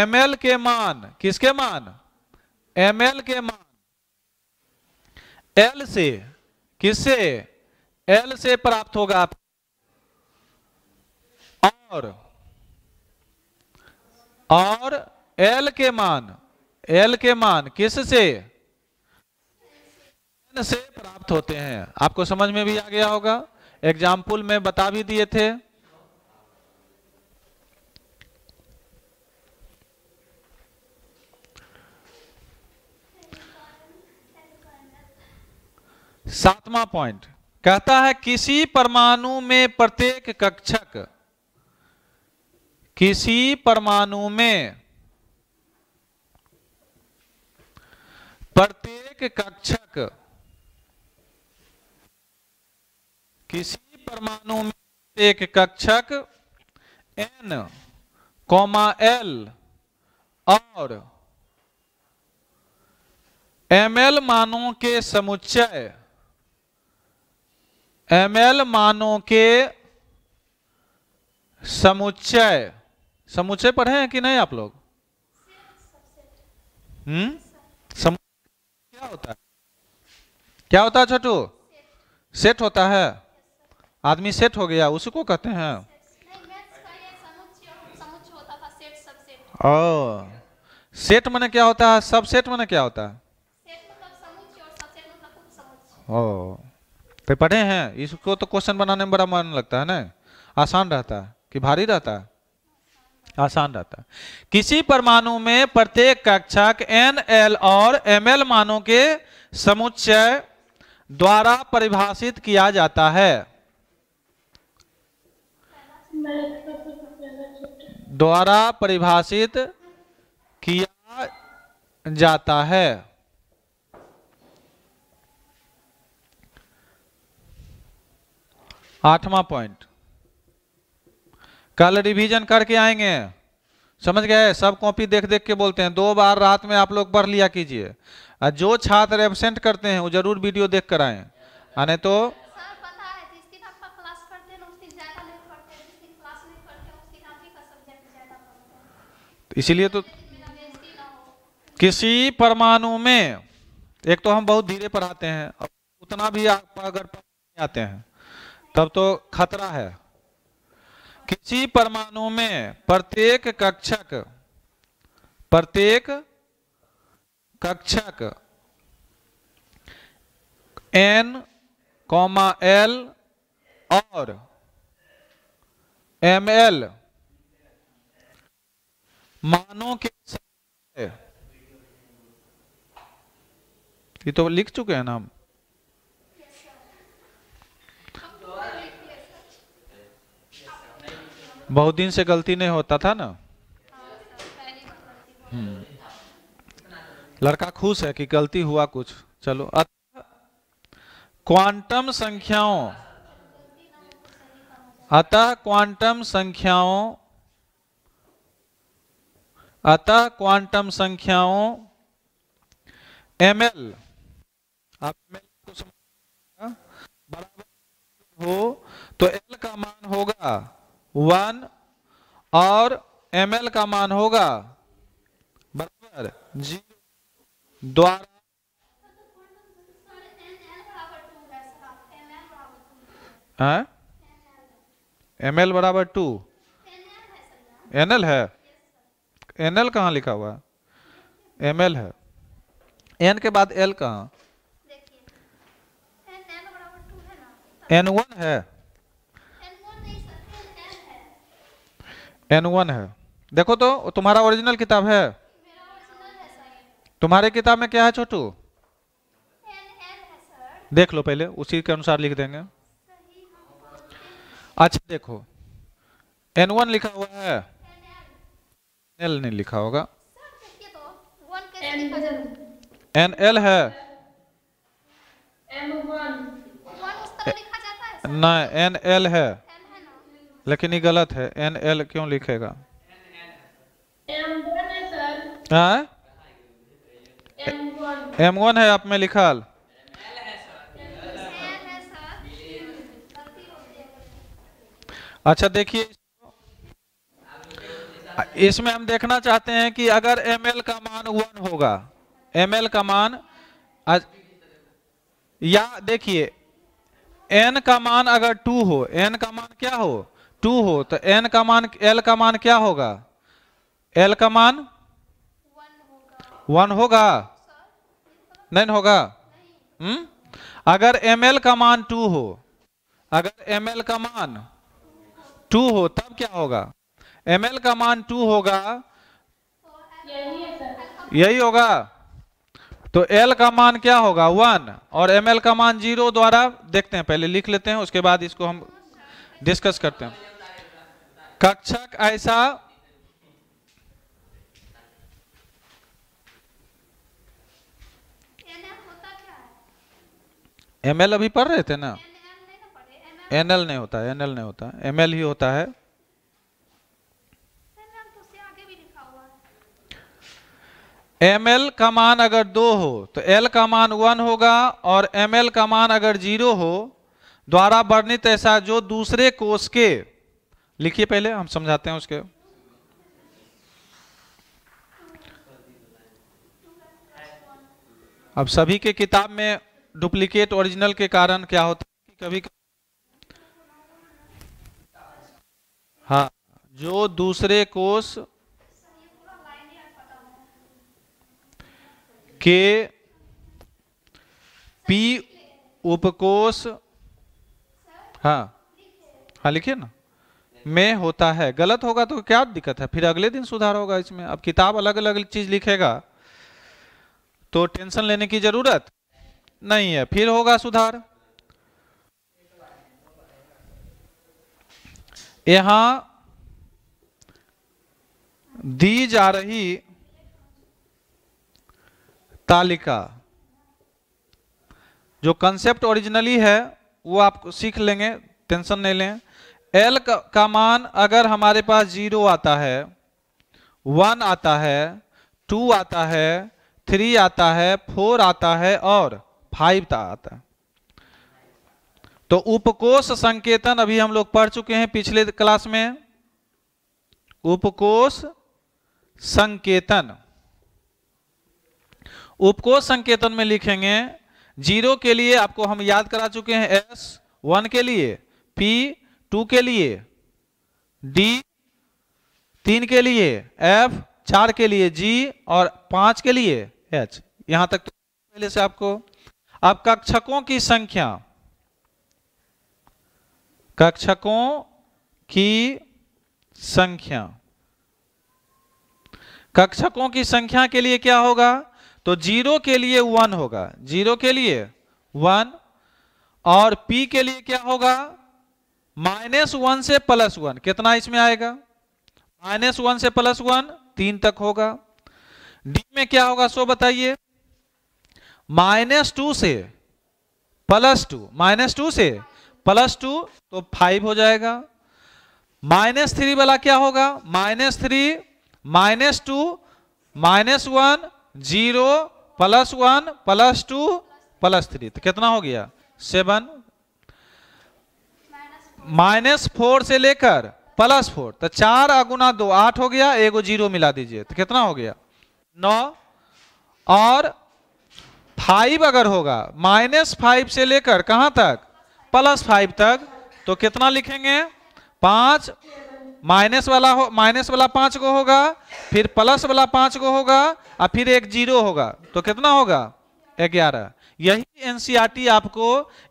एम के मान किसके मान एम के मान एल से किससे एल से प्राप्त होगा आप और और एल के मान एल के मान किस से अध्ययन से प्राप्त होते हैं आपको समझ में भी आ गया होगा एग्जाम्पल में बता भी दिए थे सातवां पॉइंट कहता है किसी परमाणु में प्रत्येक कक्षक किसी परमाणु में प्रत्येक कक्षक किसी परमाणु में एक कक्षक n, एल और ml मानों के समुच्चय ml मानों के समुच्चय समुच्चय पढ़े हैं कि नहीं आप लोग हम्म समुच्चय क्या होता है क्या होता है छोटू सेट होता है आदमी सेट हो गया उसको कहते हैं ओ सेट मैंने क्या होता है सब सेट मैंने क्या होता है ओ तो पढ़े हैं इसको तो क्वेश्चन बनाने में बड़ा मन लगता है ना आसान रहता है कि भारी रहता है आसान रहता है किसी परमाणु में प्रत्येक कक्षक एन एल और एम एल मानों के समुच्चय द्वारा परिभाषित किया जाता है द्वारा परिभाषित किया जाता है आठवां पॉइंट कल रिवीजन करके आएंगे समझ गए सब कॉपी देख देख के बोलते हैं दो बार रात में आप लोग पढ़ लिया कीजिए जो छात्र एबसेंट करते हैं वो जरूर वीडियो देख कर आए नहीं तो इसीलिए तो किसी परमाणु में एक तो हम बहुत धीरे पढ़ाते हैं और उतना भी आप अगर आते हैं तब तो खतरा है किसी परमाणु में प्रत्येक कक्षक प्रत्येक कक्षक एन कॉमा एल और एम एल मानो के ये तो लिख चुके हैं ना हम बहुत दिन से गलती नहीं होता था ना हम्म। लड़का खुश है कि गलती हुआ कुछ चलो क्वांटम संख्याओं अतः क्वांटम संख्याओं अतः क्वांटम संख्याओं एम एल आप एल को बराबर हो तो एल का मान होगा वन और ml का मान होगा बराबर जी द्वारा एम हाँ? एल बराबर टू एन एल है एन एल कहाँ लिखा हुआ है एम एल है एन के बाद एल कहाँ एन वन है एन वन है देखो तो तुम्हारा ओरिजिनल किताब है तुम्हारे किताब में क्या है छोटू देख लो पहले उसी के अनुसार लिख देंगे अच्छा देखो एन वन लिखा हुआ है एल नहीं लिखा होगा एन एल है न एन एल है लेकिन ये गलत है एन एल क्यों लिखेगा एम वन हाँ? है आप में लिखा अच्छा देखिए इसमें हम देखना चाहते हैं कि अगर एम एल का मान वन होगा एम एल का मान या देखिए एन का मान अगर टू हो एन का मान क्या हो टू हो तो एन का मान एल का मान क्या होगा एल का मान वन होगा नहीं होगा हम्म अगर एम एल का मान टू हो अगर एम एल का मान टू हो तब क्या होगा एम एल का मान टू होगा यही होगा तो एल का मान क्या होगा वन और एम एल का मान जीरो द्वारा देखते हैं पहले लिख लेते हैं उसके बाद इसको हम डिस्कस करते हैं कक्षक ऐसा एम एल अभी पढ़ रहे थे ना एन एल नहीं होता एन एल नहीं होता एम एल ही होता है एम एल का मान अगर दो हो तो एल का मान वन होगा और एम एल का मान अगर जीरो हो द्वारा वर्णित ऐसा जो दूसरे कोष के लिखिए पहले हम समझाते हैं उसके अब सभी के किताब में डुप्लीकेट ओरिजिनल के कारण क्या होता है कभी हाँ जो दूसरे कोष के पी उपकोष हाँ हाँ लिखिए ना में होता है गलत होगा तो क्या दिक्कत है फिर अगले दिन सुधार होगा इसमें अब किताब अलग अलग चीज लिखेगा तो टेंशन लेने की जरूरत नहीं है फिर होगा सुधार यहां दी जा रही तालिका जो कंसेप्ट ओरिजिनली है वो आप सीख लेंगे टेंशन नहीं लें एल का, मान अगर हमारे पास जीरो आता है वन आता है टू आता है थ्री आता है फोर आता है और फाइव आता है तो उपकोष संकेतन अभी हम लोग पढ़ चुके हैं पिछले क्लास में उपकोष संकेतन उपकोष संकेतन में लिखेंगे जीरो के लिए आपको हम याद करा चुके हैं एस वन के लिए पी टू के लिए डी तीन के लिए एफ चार के लिए जी और पांच के लिए एच यहां तक तो पहले से आपको अब कक्षकों की संख्या कक्षकों की संख्या कक्षकों की संख्या के लिए क्या होगा तो जीरो के लिए वन होगा जीरो के लिए वन और p के लिए क्या होगा माइनस वन से प्लस वन कितना इसमें आएगा माइनस वन से प्लस वन तीन तक होगा d में क्या होगा सो बताइए माइनस टू से प्लस टू माइनस टू से प्लस टू तो फाइव हो जाएगा माइनस थ्री वाला क्या होगा minus three minus two minus one zero plus one plus two plus three तो कितना हो गया सेवन माइनस फोर से लेकर प्लस फोर तो चार अगुना दो आठ हो गया एगो जीरो मिला दीजिए तो कितना हो गया नौ और फाइव अगर होगा माइनस फाइव से लेकर कहां तक प्लस फाइव तक तो कितना लिखेंगे पांच माइनस वाला हो माइनस वाला पांच को होगा फिर प्लस वाला पांच को होगा और फिर एक जीरो होगा तो कितना होगा ग्यारह यही एनसीईआरटी e आपको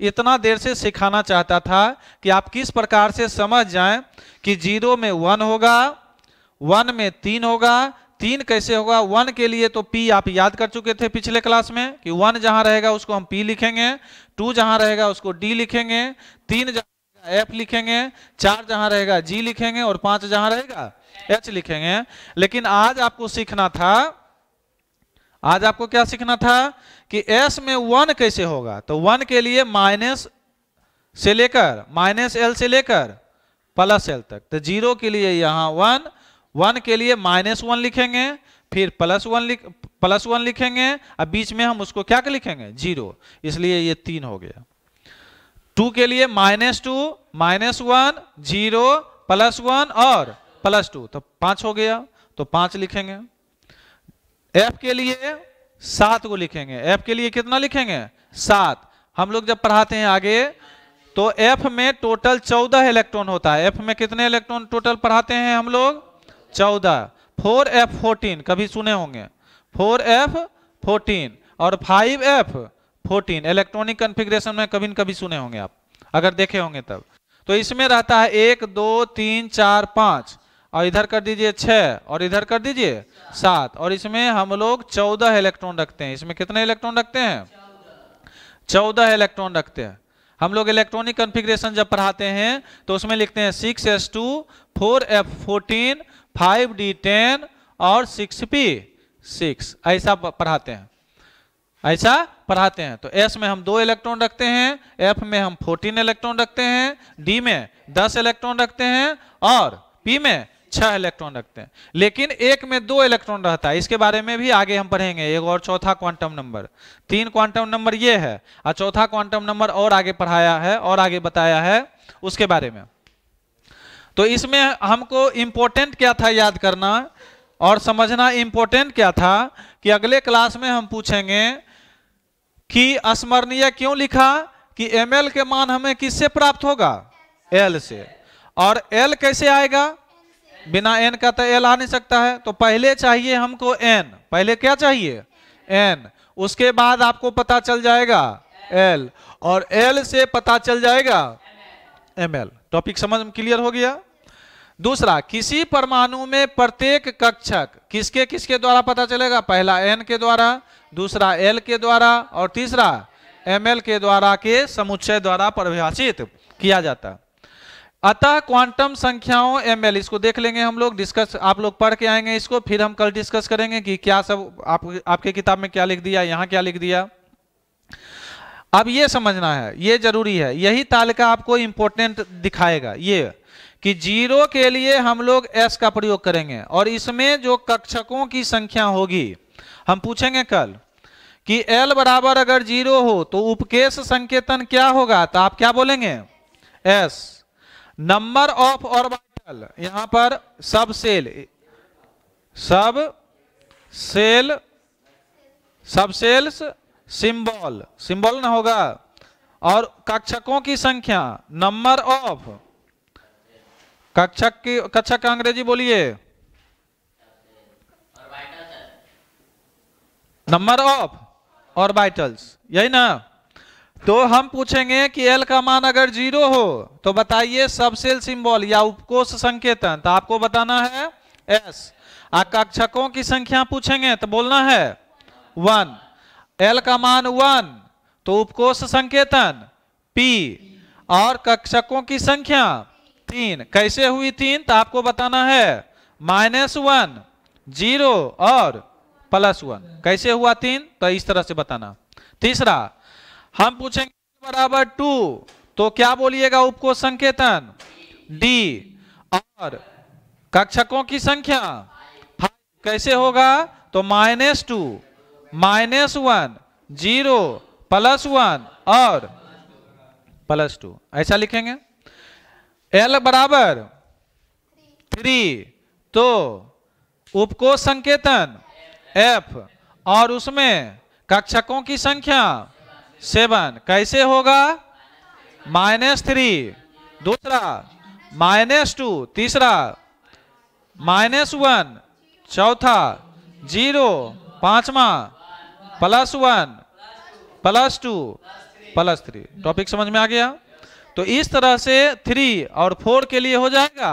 इतना देर से सिखाना चाहता था कि आप किस प्रकार से समझ जाएं कि जीरो में वन होगा वन में तीन होगा तीन कैसे होगा वन के लिए तो पी आप याद कर चुके थे पिछले क्लास में कि वन जहां रहेगा उसको हम पी लिखेंगे टू जहां रहेगा उसको डी लिखेंगे तीन जहां एफ लिखेंगे चार जहां रहेगा जी लिखेंगे और पांच जहां रहेगा एच लिखेंगे लेकिन आज आपको सीखना था आज आपको क्या सीखना था कि एस में वन कैसे होगा तो वन के लिए माइनस से लेकर माइनस एल से लेकर प्लस एल तक तो जीरो के लिए यहां वन वन के लिए माइनस वन लिखेंगे फिर प्लस वन लिख प्लस वन लिखेंगे और बीच में हम उसको क्या लिखेंगे जीरो इसलिए ये तीन हो गया टू के लिए minus two minus one zero plus one और प्लस टू तो पांच हो गया तो पांच लिखेंगे एफ के लिए सात को लिखेंगे एफ के लिए कितना लिखेंगे सात हम लोग जब पढ़ाते हैं आगे तो एफ में टोटल चौदह इलेक्ट्रॉन होता है एफ में कितने इलेक्ट्रॉन टोटल पढ़ाते हैं हम लोग चौदह फोर एफ फोर्टीन कभी सुने होंगे फोर एफ फोर्टीन और five F fourteen electronic configuration में कभी न कभी सुने होंगे आप अगर देखे होंगे तब तो इसमें रहता है एक दो तीन चार पांच और इधर कर दीजिए छह और इधर कर दीजिए सात और इसमें हम लोग चौदह इलेक्ट्रॉन रखते हैं इसमें कितने इलेक्ट्रॉन रखते हैं चौदह इलेक्ट्रॉन रखते हैं हम लोग इलेक्ट्रॉनिक कन्फिग्रेशन जब पढ़ाते हैं तो उसमें लिखते हैं six S two four F fourteen five D ten और सिक्स पी सिक्स ऐसा पढ़ाते हैं ऐसा पढ़ाते हैं तो एस में हम दो इलेक्ट्रॉन रखते हैं एफ में हम फोर्टीन इलेक्ट्रॉन रखते हैं डी में दस इलेक्ट्रॉन रखते हैं और पी में छह इलेक्ट्रॉन रखते हैं लेकिन एक में दो इलेक्ट्रॉन रहता है इसके बारे में भी आगे हम पढ़ेंगे एक और चौथा क्वांटम नंबर तीन क्वांटम नंबर ये है और चौथा क्वांटम नंबर और आगे पढ़ाया है और आगे बताया है उसके बारे में तो इसमें हमको इंपॉर्टेंट क्या था याद करना और समझना इंपॉर्टेंट क्या था कि अगले क्लास में हम पूछेंगे कि स्मरणीय क्यों लिखा कि एम एल के मान हमें किससे प्राप्त होगा एल से और एल कैसे आएगा बिना एन का तो एल आ नहीं सकता है तो पहले चाहिए हमको एन पहले क्या चाहिए एन उसके बाद आपको पता चल जाएगा एल और एल से पता चल जाएगा एम एल टॉपिक समझ में क्लियर हो गया दूसरा किसी परमाणु में प्रत्येक कक्षक किसके किसके द्वारा पता चलेगा पहला एन के द्वारा दूसरा एल के द्वारा और तीसरा एम एल के द्वारा के समुच्चय द्वारा परिभाषित किया जाता अतः क्वांटम संख्याओं एम एल इसको देख लेंगे हम लोग डिस्कस आप लोग पढ़ के आएंगे इसको फिर हम कल डिस्कस करेंगे कि क्या सब आप, आपके किताब में क्या लिख दिया यहाँ क्या लिख दिया अब ये समझना है ये जरूरी है यही तालिका आपको इंपोर्टेंट दिखाएगा ये कि जीरो के लिए हम लोग एस का प्रयोग करेंगे और इसमें जो कक्षकों की संख्या होगी हम पूछेंगे कल कि एल बराबर अगर जीरो हो तो उपकेश संकेतन क्या होगा तो आप क्या बोलेंगे एस नंबर ऑफ ऑर्बिटल यहां पर सब सेल सब सेल सब सेल्स सिंबल सिंबल ना होगा और कक्षकों की संख्या नंबर ऑफ कक्षक की कक्षक का अंग्रेजी बोलिए नंबर ऑफ और ऑर्बिटल्स यही ना तो हम पूछेंगे कि एल का मान अगर जीरो हो तो बताइए सबसेल सिंबल या उपकोष संकेतन तो आपको बताना है एस आ कक्षकों की संख्या पूछेंगे तो बोलना है वन एल का मान वन तो उपकोष संकेतन पी और कक्षकों की संख्या तीन कैसे हुई तीन तो आपको बताना है माइनस वन जीरो और प्लस वन कैसे हुआ तीन तो इस तरह से बताना तीसरा हम पूछेंगे बराबर टू तो क्या बोलिएगा उपको संकेतन डी और कक्षकों की संख्या कैसे होगा तो minus two minus one zero plus one और प्लस टू ऐसा लिखेंगे एल बराबर थ्री तो उपकोष संकेतन एफ और उसमें कक्षकों की संख्या सेवन कैसे होगा माइनस थ्री दूसरा माइनस टू तीसरा माइनस वन चौथा जीरो पांचवा plus one plus two plus three topic समझ में आ गया तो इस तरह से थ्री और फोर के लिए हो जाएगा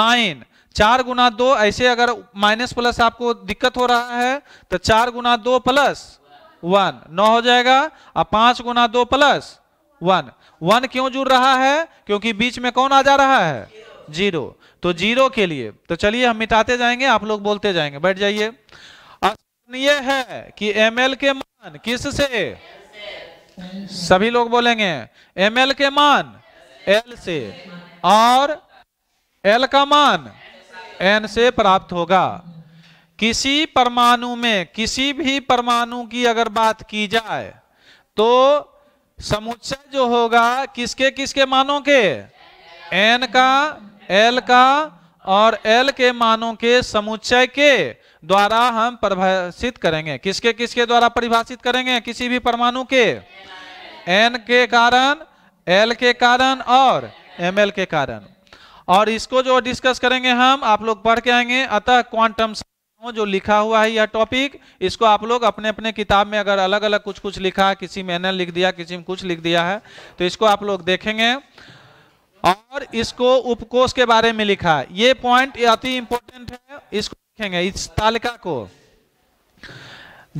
नाइन चार गुना दो ऐसे अगर माइनस प्लस आपको दिक्कत हो रहा है तो चार गुना दो प्लस वन नौ हो जाएगा और पांच गुना दो प्लस वन वन क्यों जुड़ रहा है क्योंकि बीच में कौन आ जा रहा है जीरो तो जीरो के लिए तो चलिए हम मिटाते जाएंगे आप लोग बोलते जाएंगे बैठ जाइए यह है कि एम के मान किस से सभी लोग बोलेंगे एम एल के मान एल से और एल का मान एन से प्राप्त होगा किसी परमाणु में किसी भी परमाणु की अगर बात की जाए तो समुच्चय जो होगा किसके किसके मानों के एन का एल का और एल के मानों के समुच्चय के द्वारा हम परिभाषित करेंगे किसके किसके द्वारा परिभाषित करेंगे किसी भी परमाणु के एन के कारण एल के कारण और एम एल के कारण और इसको जो डिस्कस करेंगे हम आप लोग पढ़ के आएंगे अतः क्वांटम जो लिखा हुआ है यह टॉपिक इसको आप लोग अपने अपने किताब में अगर अलग अलग कुछ कुछ लिखा है किसी में एन लिख दिया किसी में कुछ लिख दिया है तो इसको आप लोग देखेंगे और इसको उपकोष के बारे में लिखा है ये पॉइंट अति इंपॉर्टेंट है देखेंगे इस तालिका को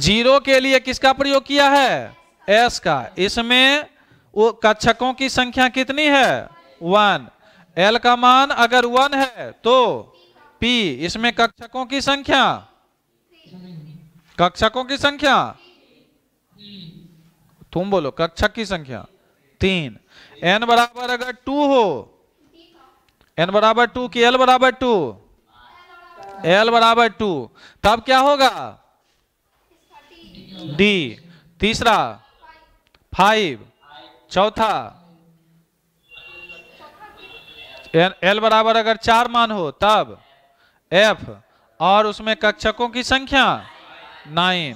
जीरो के लिए किसका प्रयोग किया है एस का इसमें वो कक्षकों की संख्या कितनी है वन एल का मान अगर वन है तो पी इसमें कक्षकों की संख्या कक्षकों की संख्या तुम बोलो कक्षक की संख्या तीन एन बराबर अगर टू हो एन बराबर टू की एल बराबर टू एल बराबर टू तब क्या होगा डी तीसरा फाइव चौथा एल बराबर अगर चार मान हो तब एफ और उसमें कक्षकों की संख्या नाइन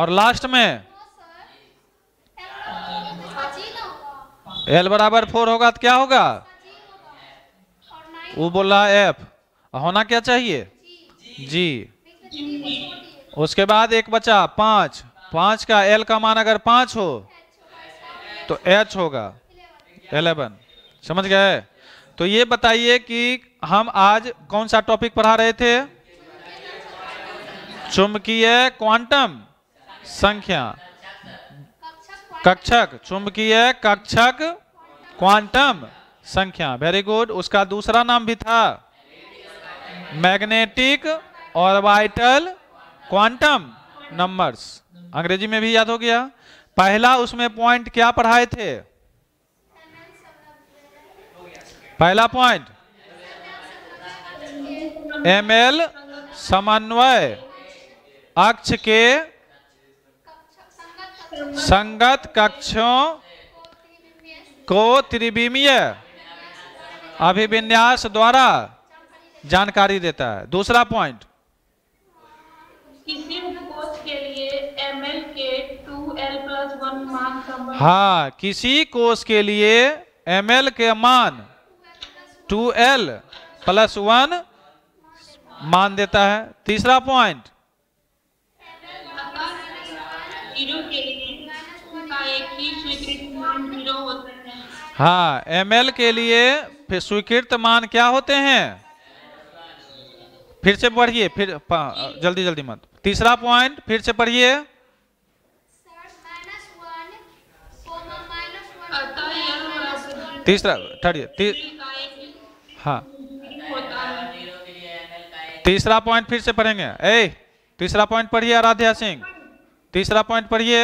और लास्ट में एल बराबर फोर होगा तो क्या होगा वो बोला एफ होना क्या चाहिए जी उसके बाद एक बचा पांच पांच का एल का मान अगर पांच हो तो एच होगा एलेवन समझ गए तो ये बताइए कि हम आज कौन सा टॉपिक पढ़ा रहे थे चुंबकीय क्वांटम संख्या कक्षक चुंबकीय कक्षक क्वांटम संख्या वेरी गुड उसका दूसरा नाम भी था मैग्नेटिक ऑर्बाइटल क्वांटम नंबर्स अंग्रेजी में भी याद हो गया पहला उसमें पॉइंट क्या पढ़ाए थे पहला पॉइंट एम एल समन्वय अक्ष के संगत कक्षों को त्रिविमीय अभिविन्यास द्वारा जानकारी देता है दूसरा पॉइंट हाँ किसी कोष के लिए एम एल के मान टू एल प्लस वन मान देता है तीसरा पॉइंट हाँ एम एल के लिए स्वीकृत मान क्या होते हैं फिर से पढ़िए फिर जल्दी जल्दी मत तीसरा पॉइंट फिर से पढ़िए तीसरा थर्ड ईयर हाँ तीसरा पॉइंट फिर से पढ़ेंगे ए तीसरा पॉइंट पढ़िए आराध्या सिंह तीसरा पॉइंट पढ़िए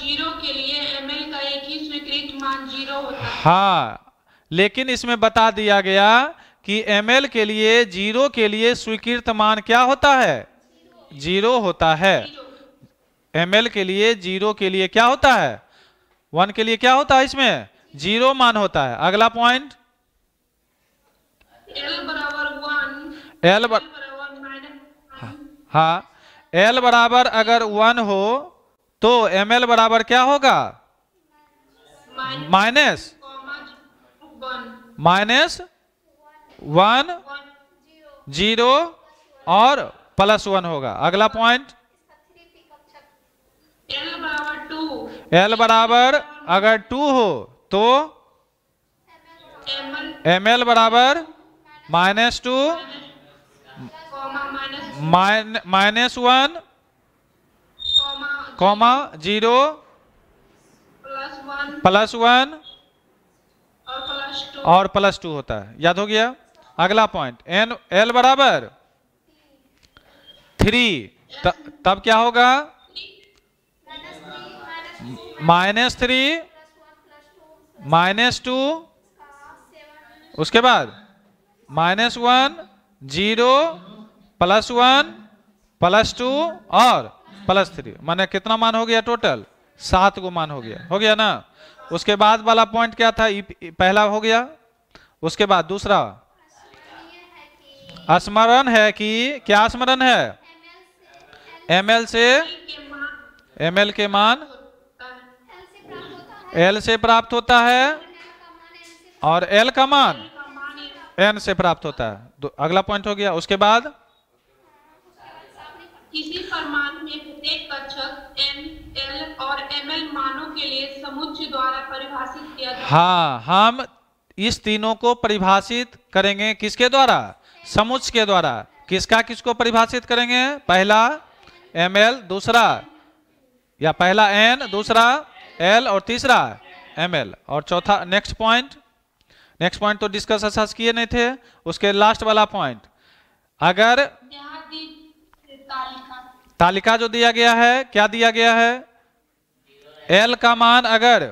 जीरो स्वीकृत मान जीरो हाँ लेकिन इसमें बता दिया गया कि एल के लिए जीरो के लिए स्वीकृत मान क्या होता है जीरो होता है जीरो। एम के लिए जीरो के लिए क्या होता है वन के लिए क्या होता है इसमें जीरो मान होता है अगला पॉइंट एल बराबर एल बर... हाँ एल हाँ। बराबर अगर वन हो तो एम एल बराबर क्या होगा माइनस माइनस वन जीरो और प्लस वन होगा अगला पॉइंट एल बराबर टू एल बराबर अगर टू हो तो एम एल बराबर minus two minus one comma zero plus one और प्लस टू होता है याद हो गया अगला पॉइंट एन एल बराबर थ्री तब क्या होगा माइनस थ्री माइनस टू उसके बाद minus one zero plus one plus two और प्लस थ्री माने कितना मान हो गया टोटल सात को मान हो गया हो गया ना उसके बाद वाला पॉइंट क्या था पहला हो गया उसके बाद दूसरा स्मरण है कि क्या स्मरण है एमएल से एमएल के मान एल से प्राप्त होता है और एल का मान एन से प्राप्त होता है तो अगला पॉइंट हो गया उसके बाद किसी परमाणु में प्रत्येक कक्षक एन एल और एम एल मानों के लिए समुच्च द्वारा परिभाषित किया जाता हाँ हम इस तीनों को परिभाषित करेंगे किसके द्वारा समुच्च के द्वारा किसका किसको परिभाषित करेंगे पहला एम एल दूसरा या पहला एन दूसरा एल और तीसरा एम एल और चौथा नेक्स्ट पॉइंट नेक्स्ट पॉइंट तो डिस्कस अच्छा किए नहीं थे उसके लास्ट वाला पॉइंट अगर तालिका।, तालिका जो दिया गया है क्या दिया गया है एल का मान अगर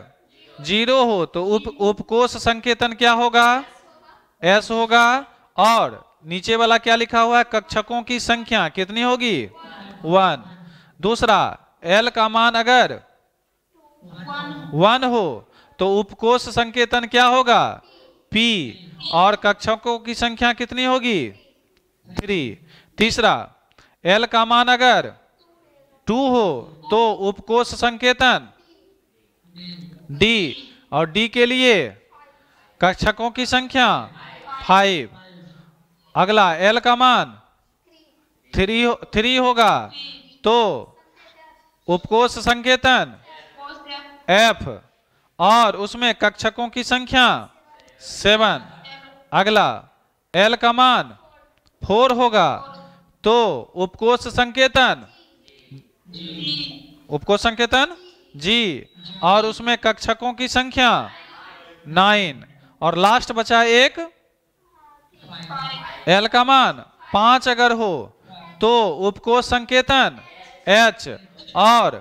जीरो हो तो उप उपकोष संकेतन क्या होगा एस होगा और नीचे वाला क्या लिखा हुआ है कक्षकों की संख्या कितनी होगी वन दूसरा एल का मान अगर वन हो तो उपकोष संकेतन क्या होगा पी और कक्षकों की संख्या कितनी होगी थ्री तीसरा एल का मान अगर टू हो तो उपकोष संकेतन डी और डी के लिए कक्षकों की संख्या फाइव अगला एल का मान थ्री थ्री होगा तो उपकोष संकेतन एफ और उसमें कक्षकों की संख्या सेवन अगला एल का मान फोर होगा तो उपकोष संकेतन उपकोष संकेतन जी और उसमें कक्षकों की संख्या नाइन और लास्ट बचा एक एल का मान पांच अगर हो तो उपकोष संकेतन एच और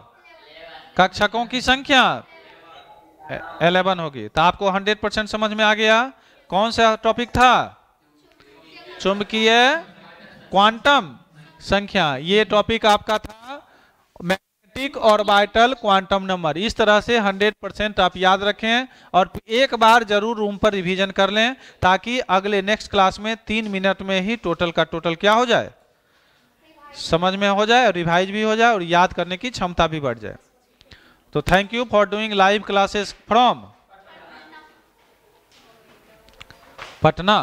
कक्षकों की संख्या एलेवन होगी तो आपको हंड्रेड परसेंट समझ में आ गया कौन सा टॉपिक था चुंबकीय क्वांटम संख्या ये टॉपिक आपका था मैग्नेटिक और बाइटल क्वांटम नंबर इस तरह से 100 परसेंट आप याद रखें और एक बार जरूर रूम पर रिवीजन कर लें ताकि अगले नेक्स्ट क्लास में तीन मिनट में ही टोटल का टोटल क्या हो जाए समझ में हो जाए रिवाइज भी हो जाए और याद करने की क्षमता भी बढ़ जाए तो thank you for doing live classes from Patna